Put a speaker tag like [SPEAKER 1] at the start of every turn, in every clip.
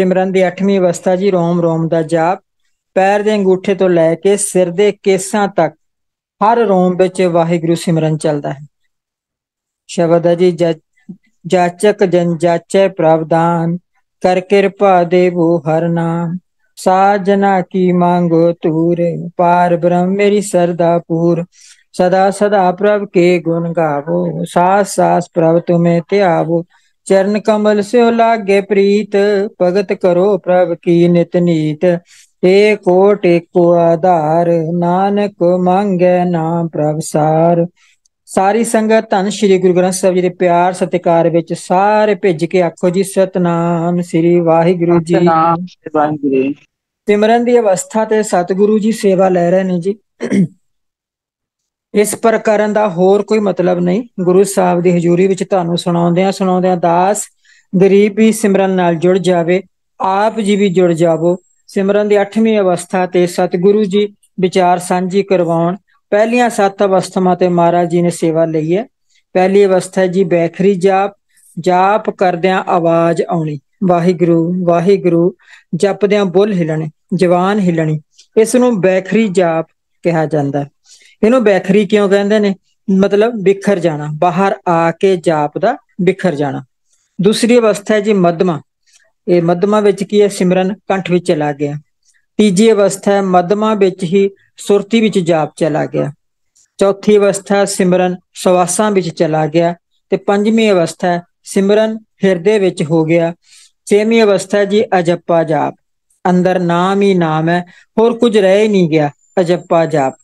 [SPEAKER 1] ਸਿਮਰਨ ਦੀ 8ਵੀਂ ਅਵਸਥਾ ਜੀ ਰੋਮ ਰੋਮ ਦਾ ਜਾਪ ਪੈਰ ਦੇ ਅੰਗੂਠੇ ਤੋਂ ਲੈ ਕੇ ਸਿਰ ਦੇ ਕੇਸਾਂ ਤੱਕ ਹਰ ਰੋਮ ਵਿੱਚ ਵਾਹਿਗੁਰੂ ਸਿਮਰਨ ਚੱਲਦਾ ਹੈ ਸ਼ਬਦ ਹੈ ਜੀ ਜਾਚਕ ਜਨ ਜਾਚੈ ਪ੍ਰਵਦਾਨ ਕਰ ਕਿਰਪਾ ਦੇਵੋ ਹਰ ਨਾਮ ਸਾਜਨਾ ਕੀ ਮੰਗੋ ਤੂਰੇ ਪਾਰ ਬ੍ਰਹਮ ਮੇਰੀ ਸਰਦਾ ਪੂਰ ਸਦਾ ਸਦਾ ਪ੍ਰਭ ਕੇ ਗੁਣ ਗਾਵੋ ਸਾਸ ਸਾਸ ਪ੍ਰਭ ਤੁਮੇ ਧਿਆਵੋ ਚਰਨ ਕਮਲ ਸਿਉ ਲਾਗੇ ਪ੍ਰੀਤ ਭਗਤ ਕਰੋ ਪ੍ਰਭ ਕੀ ਨਿਤ ਨੀਤ ਏ ਕੋਟ ਇੱਕੋ ਆਧਾਰ ਨਾਨਕ ਮੰਗੇ ਨਾਮ ਪ੍ਰਭ ਸਾਰ ਸਾਰੀ ਸੰਗਤ ਧੰਨ ਸ੍ਰੀ ਗੁਰੂ ਗ੍ਰੰਥ ਸਾਹਿਬ ਜੀ ਦੇ ਪਿਆਰ ਸਤਿਕਾਰ ਵਿੱਚ ਸਾਰੇ ਭਿੱਜ ਕੇ ਆਖੋ ਜੀ ਸਤਨਾਮ ਸ੍ਰੀ ਵਾਹਿਗੁਰੂ ਜੀ ਸਤਨਾਮ ਵਾਹਿਗੁਰੂ ਸਿਮਰਨ ਦੀ ਅਵਸਥਾ ਤੇ ਸਤਿਗੁਰੂ ਜੀ ਸੇਵਾ ਲੈ ਰਹੇ ਨੇ ਜੀ ਇਸ ਪ੍ਰਕਰਨ ਦਾ ਹੋਰ ਕੋਈ ਮਤਲਬ ਨਹੀਂ ਗੁਰੂ ਸਾਹਿਬ ਦੀ ਹਜ਼ੂਰੀ ਵਿੱਚ ਤੁਹਾਨੂੰ ਸੁਣਾਉਂਦਿਆਂ ਸੁਣਾਉਂਦਿਆਂ ਦਾਸ ਗਰੀਬ ਵੀ ਸਿਮਰਨ ਨਾਲ ਜੁੜ ਜਾਵੇ ਆਪ ਜੀ ਵੀ ਜੁੜ ਜਾਵੋ ਸਿਮਰਨ ਦੀ 8ਵੀਂ ਅਵਸਥਾ ਤੇ ਸਤਿਗੁਰੂ ਜੀ ਵਿਚਾਰ ਸਾਂਝੀ ਕਰਵਾਉਣ ਪਹਿਲੀਆਂ ਸੱਤ ਅਵਸਥਾਵਾਂ ਤੇ ਮਹਾਰਾਜ ਜੀ ਨੇ ਸੇਵਾ ਲਈ ਹੈ ਪਹਿਲੀ ਅਵਸਥਾ ਜੀ ਬੈਖਰੀ ਜਾਪ ਜਾਪ ਕਰਦਿਆਂ ਆਵਾਜ਼ ਆਉਣੀ ਵਾਹਿਗੁਰੂ ਵਾਹਿਗੁਰੂ ਜਪਦਿਆਂ ਬੁੱਲ ਹਿਲਣੇ ਜਵਾਨ ਹਿਲਣੀ ਇਸ ਨੂੰ ਬੈਖਰੀ ਜਾਪ ਕਿਹਾ ਜਾਂਦਾ ਹੈ ਇਹਨੂੰ ਬੈਖਰੀ ਕਿਉਂ ਕਹਿੰਦੇ ਨੇ ਮਤਲਬ ਵਿਖਰ ਜਾਣਾ ਬਾਹਰ ਆ ਕੇ ਜਾਪਦਾ ਵਿਖਰ ਜਾਣਾ ਦੂਸਰੀ ਅਵਸਥਾ ਹੈ ਜੀ ਮਦਮਾ ਇਹ ਮਦਮਾ ਵਿੱਚ ਕੀ ਹੈ ਸਿਮਰਨ ਕੰਠ ਵਿੱਚ ਚਲਾ ਗਿਆ ਤੀਜੀ ਅਵਸਥਾ ਹੈ ਮਦਮਾ ਵਿੱਚ ਹੀ ਸੁਰਤੀ ਵਿੱਚ ਜਾਪ ਚਲਾ ਗਿਆ ਚੌਥੀ ਅਵਸਥਾ ਸਿਮਰਨ ਸਵਾਸਾਂ ਵਿੱਚ ਚਲਾ ਗਿਆ ਤੇ ਪੰਜਵੀਂ ਅਵਸਥਾ ਸਿਮਰਨ ਹਿਰਦੇ ਵਿੱਚ ਹੋ ਗਿਆ ਛੇਵੀਂ ਅਵਸਥਾ ਜੀ ਅਜੱਪਾ ਜਾਪ ਅੰਦਰ ਨਾਮ ਹੀ ਨਾਮ ਹੈ ਹੋਰ ਕੁਝ ਰਹਿ ਨਹੀਂ ਗਿਆ ਅਜੱਪਾ ਜਾਪ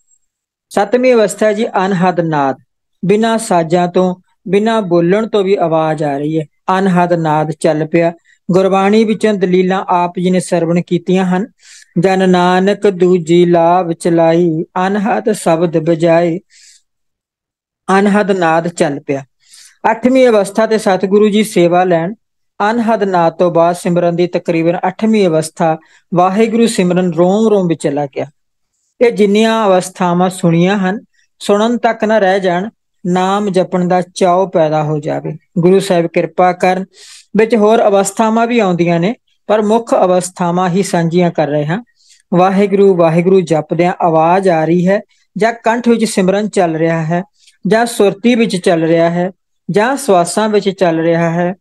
[SPEAKER 1] ਸੱਤਵੀਂ ਅਵਸਥਾ ਜੀ ਅਨਹਦ ਨਾਦ ਬਿਨਾ ਸਾਜ਼ਾਂ ਤੋਂ ਬਿਨਾ ਬੋਲਣ ਤੋਂ ਵੀ ਆਵਾਜ਼ ਆ ਰਹੀ ਹੈ ਅਨਹਦ ਨਾਦ ਚੱਲ ਪਿਆ ਗੁਰਬਾਣੀ ਵਿੱਚੋਂ ਦਲੀਲਾਂ ਆਪ ਜੀ ਨੇ ਸਰਵਣ ਕੀਤੀਆਂ ਹਨ ਜਨ ਨਾਨਕ ਦੂਜੀ ਲਾਭ ਚਲਾਈ ਅਨਹਦ ਸ਼ਬਦ ਬਜਾਏ ਅਨਹਦ ਨਾਦ ਚੱਲ ਪਿਆ ਅੱਠਵੀਂ ਅਵਸਥਾ ਤੇ ਸਤਿਗੁਰੂ ਜੀ ਸੇਵਾ ਲੈਣ ਅਨਹਦ ਨਾਦ ਤੋਂ ਬਾਅਦ ਸਿਮਰਨ ਦੀ ਤਕਰੀਬਨ 8ਵੀਂ ਅਵਸਥਾ ਵਾਹਿਗੁਰੂ ਸਿਮਰਨ ਰੋਮ ਰੋਮ ਵਿੱਚ ਚਲਾ ਗਿਆ ਇਹ ਜਿੰਨੀਆਂ ਅਵਸਥਾਵਾਂ ਸੁਣੀਆਂ ਹਨ ਸੁਣਨ ਤੱਕ ਨਾ ਰਹਿ ਜਾਣ ਨਾਮ ਜਪਣ ਦਾ ਚਾਅ ਪੈਦਾ ਹੋ ਜਾਵੇ ਗੁਰੂ ਸਾਹਿਬ ਕਿਰਪਾ ਕਰਨ ਵਿੱਚ ਹੋਰ ਅਵਸਥਾਵਾਂ ਵੀ ਆਉਂਦੀਆਂ ਨੇ ਪਰ ਮੁੱਖ ਅਵਸਥਾਵਾਂ ਹੀ ਸਾਂਝੀਆਂ ਕਰ ਰਹੇ ਹਾਂ ਵਾਹਿਗੁਰੂ ਵਾਹਿਗੁਰੂ ਜਪਦਿਆਂ ਆਵਾਜ਼ ਆ ਰਹੀ ਹੈ ਜਾਂ ਕੰਠ ਵਿੱਚ ਸਿਮਰਨ ਚੱਲ ਰਿਹਾ ਹੈ ਜਾਂ ਸੁਰਤੀ ਵਿੱਚ ਚੱਲ ਰਿਹਾ ਹੈ ਜਾਂ ਸਵਾਸਾਂ ਵਿੱਚ ਚੱਲ ਰਿਹਾ ਹੈ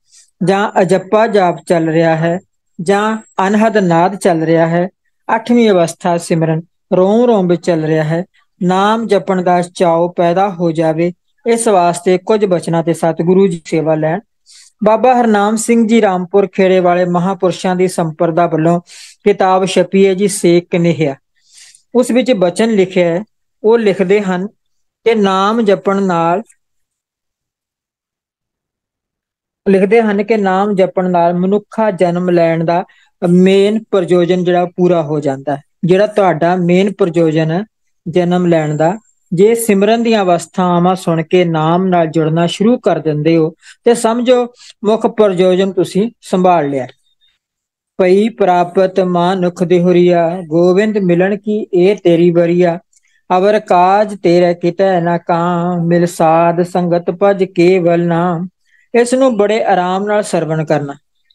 [SPEAKER 1] ਜਾਂ ਅਜੱਪਾ ਜਾਪ ਚੱਲ ਰਿਹਾ ਹੈ ਜਾਂ ਅਨਹਦ ਨਾਦ ਚੱਲ ਰਿਹਾ ਹੈ ਅੱਠਵੀਂ ਅਵਸਥਾ ਸਿਮਰਨ ਰੋਮ ਰੋਮ ਵਿੱਚ ਚੱਲ ਰਿਹਾ ਹੈ ਨਾਮ ਜਪਣ ਦਾ ਚਾਉ ਪੈਦਾ ਹੋ ਜਾਵੇ ਇਸ ਵਾਸਤੇ ਕੁਝ ਬਚਨਾਂ ਤੇ ਸਤਿਗੁਰੂ ਜੀ ਸੇਵਾ ਲੈਣ ਬਾਬਾ ਹਰਨਾਮ ਸਿੰਘ ਜੀ ਰਾਮਪੁਰ ਖੇੜੇ ਵਾਲੇ ਮਹਾਪੁਰਸ਼ਾਂ ਦੀ ਸੰਪਰਦਾ ਵੱਲੋਂ ਕਿਤਾਬ ਛਪੀ ਹੈ ਜੀ ਸੇਕ ਕਨੇਹਿਆ ਉਸ ਵਿੱਚ ਬਚਨ ਲਿਖਿਆ ਹੈ ਉਹ ਲਿਖਦੇ ਹਨ ਕਿ ਨਾਮ ਜਪਣ ਨਾਲ ਲਿਖਦੇ ਹਨ ਕਿ ਨਾਮ ਜਪਣ ਨਾਲ ਮਨੁੱਖਾ ਜਨਮ ਲੈਣ ਦਾ ਮੇਨ ਪ੍ਰਯੋਜਨ ਜਿਹੜਾ ਪੂਰਾ ਹੋ ਜਾਂਦਾ ਹੈ ਜਿਹੜਾ ਤੁਹਾਡਾ ਮੇਨ ਪ੍ਰਯੋਜਨ ਹੈ ਜਨਮ ਲੈਣ ਦਾ ਜੇ ਸਿਮਰਨ ਦੀਆਂ ਅਵਸਥਾਵਾਂ ਸੁਣ ਕੇ ਨਾਮ ਨਾਲ ਜੁੜਨਾ ਸ਼ੁਰੂ ਕਰ ਦਿੰਦੇ ਹੋ ਤੇ ਸਮਝੋ ਮੁੱਖ ਪ੍ਰਯੋਜਨ ਤੁਸੀਂ ਸੰਭਾਲ ਲਿਆ ਪਈ ਪ੍ਰਾਪਤ ਮਾਨੁਖ ਹੁਰੀਆ ਗੋਵਿੰਦ ਮਿਲਣ ਕੀ ਇਹ ਤੇਰੀ ਬਰੀਆ ਅਵਰ ਕਾਜ ਤੇਰੇ ਕਿਤੇ ਨਾ ਕਾਮ ਮਿਲ ਸਾਧ ਸੰਗਤ ਭਜ ਕੇਵਲ ਨਾਮ ਇਸ ਨੂੰ ਬੜੇ ਆਰਾਮ ਨਾਲ ਸਰਵਣ ਕਰਨਾ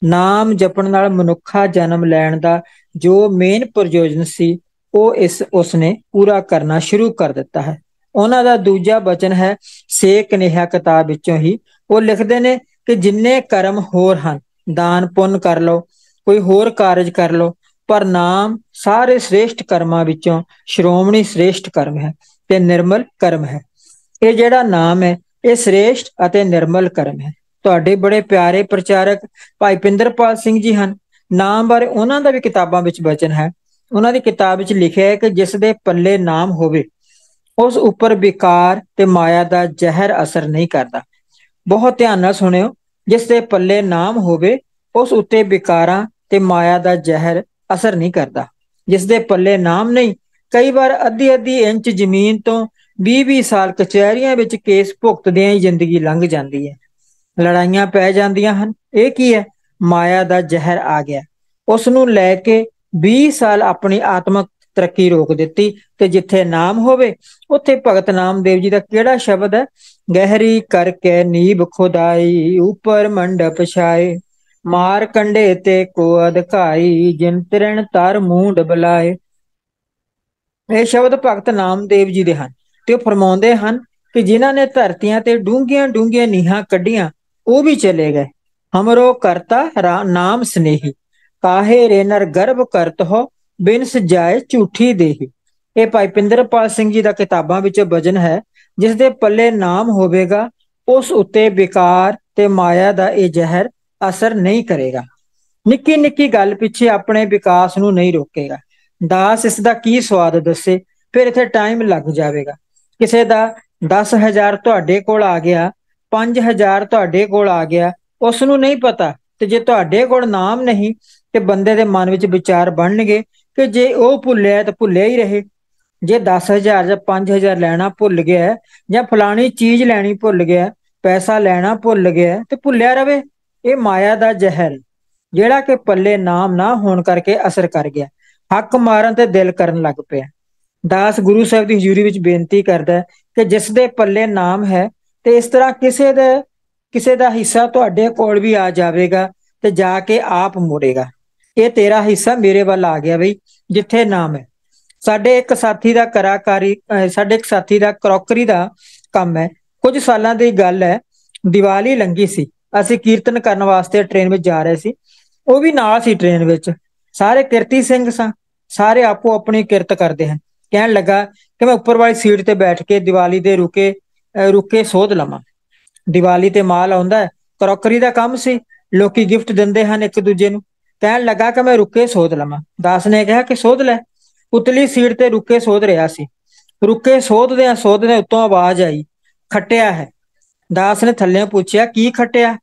[SPEAKER 1] ਨਾਮ ਜਪਣ ਨਾਲ ਮਨੁੱਖਾ ਜਨਮ ਲੈਣ ਦਾ ਜੋ ਮੇਨ ਪ੍ਰਯੋਜਨ ਸੀ ਉਹ ਇਸ ਉਸਨੇ ਪੂਰਾ ਕਰਨਾ ਸ਼ੁਰੂ ਕਰ ਦਿੱਤਾ ਹੈ ਉਹਨਾਂ ਦਾ ਦੂਜਾ ਬਚਨ ਹੈ ਸੇ ਕਨੇਹਾ ਕਿਤਾਬ ਵਿੱਚੋਂ ਹੀ ਉਹ ਲਿਖਦੇ ਨੇ ਕਿ ਜਿੰਨੇ ਕਰਮ ਹੋਰ ਹਨ ਦਾਨ ਪੁੰਨ ਕਰ ਲਓ ਕੋਈ ਹੋਰ ਕਾਰਜ ਕਰ ਲਓ ਪਰ ਨਾਮ ਸਾਰੇ ਸ੍ਰੇਸ਼ਟ ਕਰਮਾਂ ਵਿੱਚੋਂ ਸ਼੍ਰੋਮਣੀ ਸ੍ਰੇਸ਼ਟ ਕਰਮ ਹੈ ਤੇ ਨਿਰਮਲ ਕਰਮ ਹੈ ਇਹ ਜਿਹੜਾ ਨਾਮ ਹੈ ਇਹ ਸ੍ਰੇਸ਼ਟ ਅਤੇ ਨਿਰਮਲ ਕਰਮ ਹੈ ਤੁਹਾਡੇ ਬੜੇ ਪਿਆਰੇ ਪ੍ਰਚਾਰਕ ਭਾਈ ਪਿੰਦਰਪਾਲ ਸਿੰਘ ਜੀ ਹਨ ਨਾਮ ਬਾਰੇ ਉਹਨਾਂ ਦਾ ਵੀ ਕਿਤਾਬਾਂ ਵਿੱਚ ਬਚਨ ਹੈ ਉਹਨਾਂ ਦੀ ਕਿਤਾਬ ਵਿੱਚ ਲਿਖਿਆ ਹੈ ਕਿ ਜਿਸ ਦੇ ਪੱਲੇ ਨਾਮ ਹੋਵੇ ਉਸ ਉੱਪਰ ਵਿਕਾਰ ਤੇ ਮਾਇਆ ਦਾ ਜ਼ਹਿਰ ਅਸਰ ਨਹੀਂ ਕਰਦਾ ਬਹੁਤ ਧਿਆਨ ਨਾਲ ਸੁਣਿਓ ਜਿਸ ਦੇ ਪੱਲੇ ਨਾਮ ਹੋਵੇ ਉਸ ਉੱਤੇ ਵਿਕਾਰਾਂ ਤੇ ਮਾਇਆ ਦਾ ਜ਼ਹਿਰ ਅਸਰ ਨਹੀਂ ਕਰਦਾ ਜਿਸ ਦੇ ਪੱਲੇ ਨਾਮ ਨਹੀਂ ਕਈ ਵਾਰ ਅੱਧੀ ਅੱਧੀ ਇੰਚ ਜ਼ਮੀਨ ਤੋਂ 20-20 ਸਾਲ ਕਚਹਿਰੀਆਂ ਵਿੱਚ ਕੇਸ ਭੁਗਤਦਿਆਂ ਹੀ ਜ਼ਿੰਦਗੀ ਲੰਘ ਜਾਂਦੀ ਹੈ ਲੜਾਈਆਂ ਪੈ ਜਾਂਦੀਆਂ ਹਨ ਇਹ ਕੀ ਹੈ ਮਾਇਆ ਦਾ ਜ਼ਹਿਰ ਆ ਗਿਆ ਉਸ ਨੂੰ ਲੈ ਕੇ 20 ਸਾਲ ਆਪਣੀ ਆਤਮਿਕ ਤਰੱਕੀ ਰੋਕ ਦਿੱਤੀ ਤੇ ਜਿੱਥੇ ਨਾਮ ਹੋਵੇ ਉੱਥੇ ਭਗਤ ਨਾਮਦੇਵ ਜੀ ਦਾ ਕਿਹੜਾ ਸ਼ਬਦ ਹੈ ਗਹਿਰੀ ਕਰਕੇ ਨੀਬ ਖੁਦਾਈ ਉਪਰ ਮੰਡਪ ਛਾਏ ਮਾਰ ਕੰਡੇ ਤੇ ਕੋ ਅਧਕਾਈ ਜਿਨ ਤਿਰਣ ਤਰ ਮੂੰਡ ਬਲਾਏ ਇਹ ਸ਼ਬਦ ਭਗਤ ਨਾਮਦੇਵ ਜੀ ਦੇ ਹਨ ਤੇ ਉਹ ਫਰਮਾਉਂਦੇ ਹਨ ਕਿ ਜਿਨ੍ਹਾਂ ਨੇ ਧਰਤੀਆਂ ਤੇ ਡੂੰਘੀਆਂ ਡੂੰਘੀਆਂ ਨੀਹਾਂ ਕੱਢੀਆਂ ਉਹ ਵੀ ਚਲੇ ਗਏ ਹਮਰੋ ਕਰਤਾ ਨਾਮ ਸਨੇਹੀ ਕਾਹੇ ਰੇ ਨਰ ਗਰਭ ਕਰਤ ਹੋ ਬਿਨਸ ਜਾਏ ਝੂਠੀ ਦੇਹ ਇਹ ਭਾਈ ਪਿੰਦਰਪਾਲ ਸਿੰਘ ਜੀ ਦਾ ਕਿਤਾਬਾਂ ਵਿੱਚ ਵਜਨ ਹੈ ਜਿਸ ਦੇ ਪੱਲੇ ਨਾਮ ਹੋਵੇਗਾ ਉਸ ਉੱਤੇ ਵਿਕਾਰ ਤੇ ਮਾਇਆ ਦਾ ਇਹ ਜ਼ਹਿਰ ਅਸਰ ਨਹੀਂ ਕਰੇਗਾ ਨਿੱਕੀ ਨਿੱਕੀ ਗੱਲ ਪਿੱਛੇ ਆਪਣੇ ਵਿਕਾਸ ਨੂੰ ਨਹੀਂ ਰੋਕੇਗਾ ਦਾਸ ਇਸ ਦਾ ਕੀ ਸਵਾਦ ਦੱਸੇ ਫਿਰ ਇਥੇ ਟਾਈਮ ਲੱਗ ਜਾਵੇਗਾ ਕਿਸੇ ਦਾ 10000 ਤੁਹਾਡੇ ਕੋਲ ਆ ਗਿਆ 5000 ਤੁਹਾਡੇ ਕੋਲ ਆ ਗਿਆ ਉਸ ਨੂੰ ਨਹੀਂ ਪਤਾ ਤੇ ਜੇ ਤੁਹਾਡੇ ਕੋਲ ਨਾਮ ਨਹੀਂ ਤੇ ਬੰਦੇ ਦੇ ਮਨ ਵਿੱਚ ਵਿਚਾਰ ਬਣਨਗੇ ਕਿ ਜੇ ਉਹ ਭੁੱਲਿਆ ਤਾਂ ਭੁੱਲਿਆ ਹੀ ਰਹੇ ਜੇ 10000 ਜਾਂ 5000 ਲੈਣਾ ਭੁੱਲ ਗਿਆ ਜਾਂ ਫਲਾਣੀ ਚੀਜ਼ ਲੈਣੀ ਭੁੱਲ ਗਿਆ ਪੈਸਾ ਲੈਣਾ ਭੁੱਲ ਗਿਆ ਤੇ ਭੁੱਲਿਆ ਰਵੇ ਇਹ ਮਾਇਆ ਦਾ ਜ਼ਹਿਰ ਜਿਹੜਾ ਕਿ ਪੱਲੇ ਨਾਮ ਨਾ ਹੋਣ ਕਰਕੇ ਅਸਰ ਕਰ ਗਿਆ ਹੱਕ ਮਾਰਨ ਤੇ ਦਿਲ ਕਰਨ ਲੱਗ ਪਿਆ ਦਾਸ ਗੁਰੂ ਸਾਹਿਬ ਦੀ ਹਜ਼ੂਰੀ ਵਿੱਚ ਬੇਨਤੀ ਕਰਦਾ ਹੈ ਕਿ ਜਿਸ ਦੇ ਪੱਲੇ ਨਾਮ ਹੈ ਤੇ ਇਸ ਤਰ੍ਹਾਂ ਕਿਸੇ ਦੇ ਕਿਸੇ ਦਾ ਹਿੱਸਾ ਤੁਹਾਡੇ ਕੋਲ ਵੀ ਆ ਜਾਵੇਗਾ ਤੇ ਜਾ ਕੇ ਆਪ ਮੋੜੇਗਾ ਇਹ ਤੇਰਾ ਹਿੱਸਾ ਮੇਰੇ ਵੱਲ ਆ ਗਿਆ ਬਈ ਜਿੱਥੇ ਨਾਮ ਹੈ ਸਾਡੇ ਇੱਕ ਸਾਥੀ ਦਾ ਕਰਾਕਾਰੀ ਸਾਡੇ ਇੱਕ ਸਾਥੀ ਦਾ ਕਰੋਕਰੀ ਦਾ ਕੰਮ ਹੈ ਕੁਝ ਸਾਲਾਂ ਦੀ ਗੱਲ ਹੈ ਦੀਵਾਲੀ ਲੰਗੀ ਸੀ ਅਸੀਂ ਕੀਰਤਨ ਕਰਨ ਵਾਸਤੇ ਟ੍ਰੇਨ ਵਿੱਚ ਜਾ ਰਹੇ ਸੀ ਉਹ ਵੀ ਨਾਲ ਸੀ ਟ੍ਰੇਨ ਵਿੱਚ ਸਾਰੇ ਕਿਰਤੀ ਸਿੰਘ ਸਾਂ ਸਾਰੇ ਆਪੋ ਆਪਣੀ ਕਿਰਤ ਕਰਦੇ ਹਨ ਕਹਿਣ ਲੱਗਾ ਕਿ ਮੈਂ ਉੱਪਰ ਵਾਲੀ ਸੀਟ ਤੇ ਬੈਠ ਕੇ ਦੀਵਾਲੀ ਦੇ ਰੁਕੇ ਰੁਕੇ ਸੋਧ ਲਵਾਂ ਦੀਵਾਲੀ ਤੇ ਮਾਲ ਆਉਂਦਾ ਕਰੋਕਰੀ ਦਾ ਕੰਮ ਸੀ ਲੋਕੀ ਗਿਫਟ ਦਿੰਦੇ ਹਨ ਇੱਕ ਦੂਜੇ ਨੂੰ ਕਹਿਣ ਲੱਗਾ ਕਿ ਮੈਂ ਰੁੱਕੇ ਸੋਧ ਲਵਾਂ ਦਾਸ ਨੇ ਕਿਹਾ ਕਿ ਸੋਧ ਲੈ ਉਤਲੀ ਸੀਟ ਤੇ ਰੁੱਕੇ ਸੋਧ ਰਿਹਾ ਸੀ ਰੁੱਕੇ ਸੋਧਦੇ ਆ ਸੋਧਦੇ ਉੱਤੋਂ ਆਵਾਜ਼ ਆਈ ਖਟਿਆ ਹੈ ਦਾਸ ਨੇ ਥੱਲੇ ਪੁੱਛਿਆ ਕੀ ਖਟਿਆ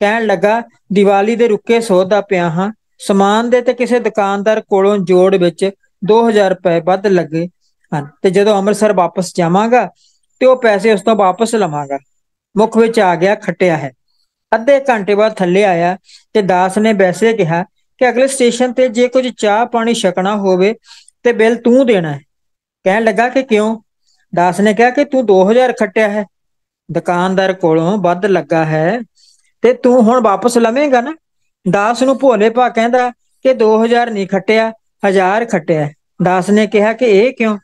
[SPEAKER 1] ਕਹਿਣ ਲੱਗਾ ਦੀਵਾਲੀ ਦੇ ਸੋਧ ਸੋਧਦਾ ਪਿਆ ਹਾਂ ਸਮਾਨ ਦੇ ਤੇ ਕਿਸੇ ਦੁਕਾਨਦਾਰ ਕੋਲੋਂ ਜੋੜ ਵਿੱਚ 2000 ਰੁਪਏ ਵੱਧ ਲੱਗੇ ਹਨ ਤੇ ਜਦੋਂ ਅੰਮ੍ਰਿਤਸਰ ਵਾਪਸ ਜਾਵਾਂਗਾ ਤੇ ਉਹ ਪੈਸੇ ਉਸ ਤੋਂ ਵਾਪਸ ਲਵਾਂਗਾ ਮੁਖ ਵਿੱਚ ਆ ਗਿਆ ਖਟਿਆ ਹੈ ਅੱਧੇ ਘੰਟੇ ਬਾਅਦ ਥੱਲੇ ਆਇਆ ਤੇ ਦਾਸ ਨੇ ਵੈਸੇ ਕਿਹਾ ਕਿ ਅਗਲੇ ਸਟੇਸ਼ਨ ਤੇ ਜੇ ਕੁਝ ਚਾਹ ਪਾਣੀ ਛਕਣਾ ਹੋਵੇ ਤੇ ਬਿੱਲ ਤੂੰ ਦੇਣਾ ਹੈ ਕਹਿਣ ਲੱਗਾ ਕਿ ਕਿਉਂ ਦਾਸ ਨੇ ਕਿਹਾ ਕਿ ਤੂੰ 2000 ਖੱਟਿਆ ਹੈ ਦੁਕਾਨਦਾਰ ਕੋਲੋਂ ਵੱਧ ਲੱਗਾ ਹੈ ਤੇ ਤੂੰ ਹੁਣ ਵਾਪਸ ਲਵੇਂਗਾ ਨਾ ਦਾਸ ਨੂੰ ਭੋਲੇ ਭਾ ਕਹਿੰਦਾ ਕਿ 2000 ਨਹੀਂ ਖੱਟਿਆ 1000 ਖੱਟਿਆ ਦਾਸ ਨੇ ਕਿਹਾ ਕਿ ਇਹ ਕਿਉਂ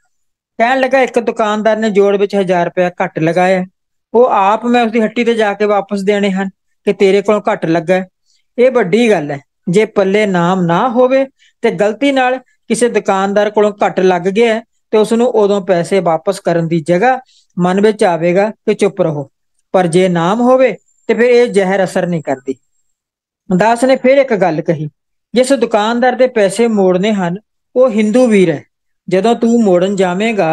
[SPEAKER 1] ਕਹਿਣ ਲੱਗਾ ਇੱਕ ਦੁਕਾਨਦਾਰ ਨੇ ਜੋੜ ਵਿੱਚ 1000 ਰੁਪਏ ਘੱਟ ਲਗਾਇਆ ਉਹ ਆਪ ਮੈਂ ਉਸਦੀ ਹੱਟੀ ਤੇ ਜਾ ਕੇ ਵਾਪਸ ਦੇਣੇ ਹਨ ਕਿ ਤੇਰੇ ਕੋਲੋਂ ਘੱਟ ਲੱਗਾ ਇਹ ਵੱਡੀ ਗੱਲ ਹੈ ਜੇ ਪੱਲੇ ਨਾਮ ਨਾ ਹੋਵੇ ਤੇ ਗਲਤੀ ਨਾਲ ਕਿਸੇ ਦੁਕਾਨਦਾਰ ਕੋਲੋਂ ਘੱਟ ਲੱਗ ਗਿਆ ਤੇ ਉਸ ਨੂੰ ਉਦੋਂ ਪੈਸੇ ਵਾਪਸ ਕਰਨ ਦੀ ਜਗ੍ਹਾ ਮਨ ਵਿੱਚ ਆਵੇਗਾ ਕਿ ਚੁੱਪ ਰਹੋ ਪਰ ਜੇ ਨਾਮ ਹੋਵੇ ਤੇ ਫਿਰ ਇਹ ਜ਼ਹਿਰ ਅਸਰ ਨਹੀਂ ਕਰਦੀ ਦਾਸ ਨੇ ਫਿਰ ਇੱਕ ਗੱਲ ਕਹੀ ਜਿਸ ਦੁਕਾਨਦਾਰ ਦੇ ਪੈਸੇ ਮੋੜਨੇ ਹਨ ਉਹ ਹਿੰਦੂ ਵੀਰ ਹੈ ਜਦੋਂ ਤੂੰ ਮੋੜਨ ਜਾਵੇਂਗਾ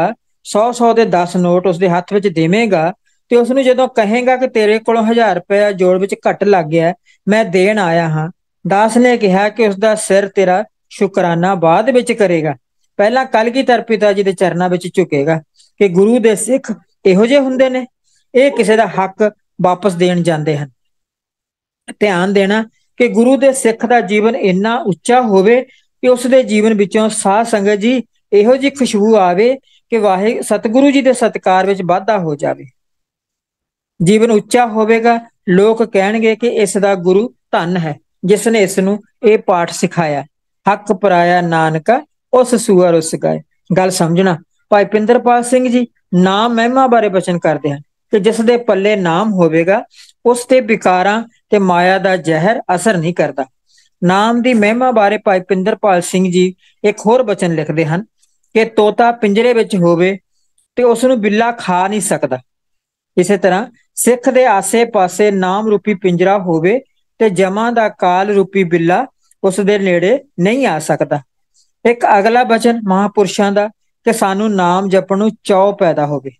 [SPEAKER 1] 100-100 ਦੇ 10 ਨੋਟ ਉਸਦੇ ਹੱਥ ਵਿੱਚ ਦੇਵੇਂਗਾ ਤੇ ਉਸ ਨੂੰ ਜਦੋਂ ਕਹੇਗਾ ਕਿ ਤੇਰੇ ਕੋਲੋਂ 1000 ਰੁਪਏ ਜੋੜ ਵਿੱਚ ਘੱਟ ਲੱਗ ਗਿਆ ਮੈਂ ਦੇਣ ਆਇਆ ਹਾਂ ਦਾਸ ਨੇ ਕਿਹਾ ਕਿ ਉਸ ਦਾ ਸਿਰ ਤੇਰਾ ਸ਼ੁਕਰਾਨਾ ਬਾਅਦ ਵਿੱਚ ਕਰੇਗਾ ਪਹਿਲਾਂ ਕੱਲ ਕੀ ਤਰਪਿਤਾ ਜੀ ਦੇ ਚਰਨਾਂ ਵਿੱਚ ਝੁਕੇਗਾ ਕਿ ਗੁਰੂ ਦੇ ਸਿੱਖ ਇਹੋ ਜਿਹੇ ਹੁੰਦੇ ਨੇ ਇਹ ਕਿਸੇ ਦਾ ਹੱਕ ਵਾਪਸ ਦੇਣ ਜਾਂਦੇ ਹਨ ਧਿਆਨ ਦੇਣਾ ਕਿ ਗੁਰੂ ਦੇ ਸਿੱਖ ਦਾ ਜੀਵਨ ਇੰਨਾ ਉੱਚਾ ਹੋਵੇ ਕਿ ਉਸ ਦੇ ਜੀਵਨ ਵਿੱਚੋਂ ਸਾਧ ਸੰਗਤ ਜੀ ਇਹੋ ਜੀ ਖੁਸ਼ਬੂ ਆਵੇ ਕਿ ਵਾਹਿ ਸਤਿਗੁਰੂ ਜੀ ਦੇ ਸਤਕਾਰ ਵਿੱਚ ਵਾਧਾ ਹੋ ਜਾਵੇ ਜੀਵਨ ਉੱਚਾ ਹੋਵੇਗਾ ਲੋਕ ਕਹਿਣਗੇ ਕਿ ਇਸ ਦਾ ਗੁਰੂ ਧੰਨ ਹੈ ਜਿਸ ਨੇ ਇਸ ਨੂੰ ਇਹ ਪਾਠ ਸਿਖਾਇਆ ਹੱਕ ਪਰਾਇਆ ਨਾਨਕਾ ਉਸ ਸੂਆ ਉਸ ਗਏ ਗੱਲ ਸਮਝਣਾ ਭਾਈ ਪਿੰਦਰਪਾਲ ਸਿੰਘ ਜੀ ਨਾਮ ਮਹਿਮਾ ਬਾਰੇ ਬਚਨ ਕਰਦੇ ਹਨ ਕਿ ਜਿਸ ਦੇ ਪੱਲੇ ਨਾਮ ਹੋਵੇਗਾ ਉਸ ਤੇ ਵਿਕਾਰਾਂ ਤੇ ਮਾਇਆ ਦਾ ਜ਼ਹਿਰ ਅਸਰ ਨਹੀਂ ਕਰਦਾ ਨਾਮ ਦੀ ਮਹਿਮਾ ਬਾਰੇ ਭਾਈ ਪਿੰਦਰਪਾਲ ਸਿੰਘ ਜੀ ਇੱਕ ਹੋਰ ਬਚਨ ਲਿਖਦੇ ਹਨ ਕਿ ਤੋਤਾ ਪਿੰਜਰੇ ਵਿੱਚ ਹੋਵੇ ਤੇ ਉਸ ਨੂੰ ਬਿੱਲਾ ਖਾ ਨਹੀਂ ਸਕਦਾ ਇਸੇ ਤਰ੍ਹਾਂ ਸਿੱਖ ਦੇ ਆਸੇ-ਪਾਸੇ ਨਾਮ ਰੂਪੀ ਪਿੰਜਰਾ ਹੋਵੇ ਤੇ ਜਮਾ ਦਾ ਕਾਲ ਰੂਪੀ ਬਿੱਲਾ ਉਸ ਦੇ ਨੇੜੇ ਨਹੀਂ ਆ ਸਕਦਾ ਇੱਕ ਅਗਲਾ ਬਚਨ ਮਹਾਪੁਰਸ਼ਾਂ ਦਾ ਕਿ ਸਾਨੂੰ ਨਾਮ ਜਪਣ ਨੂੰ ਚਾਉ ਪੈਦਾ ਹੋਵੇ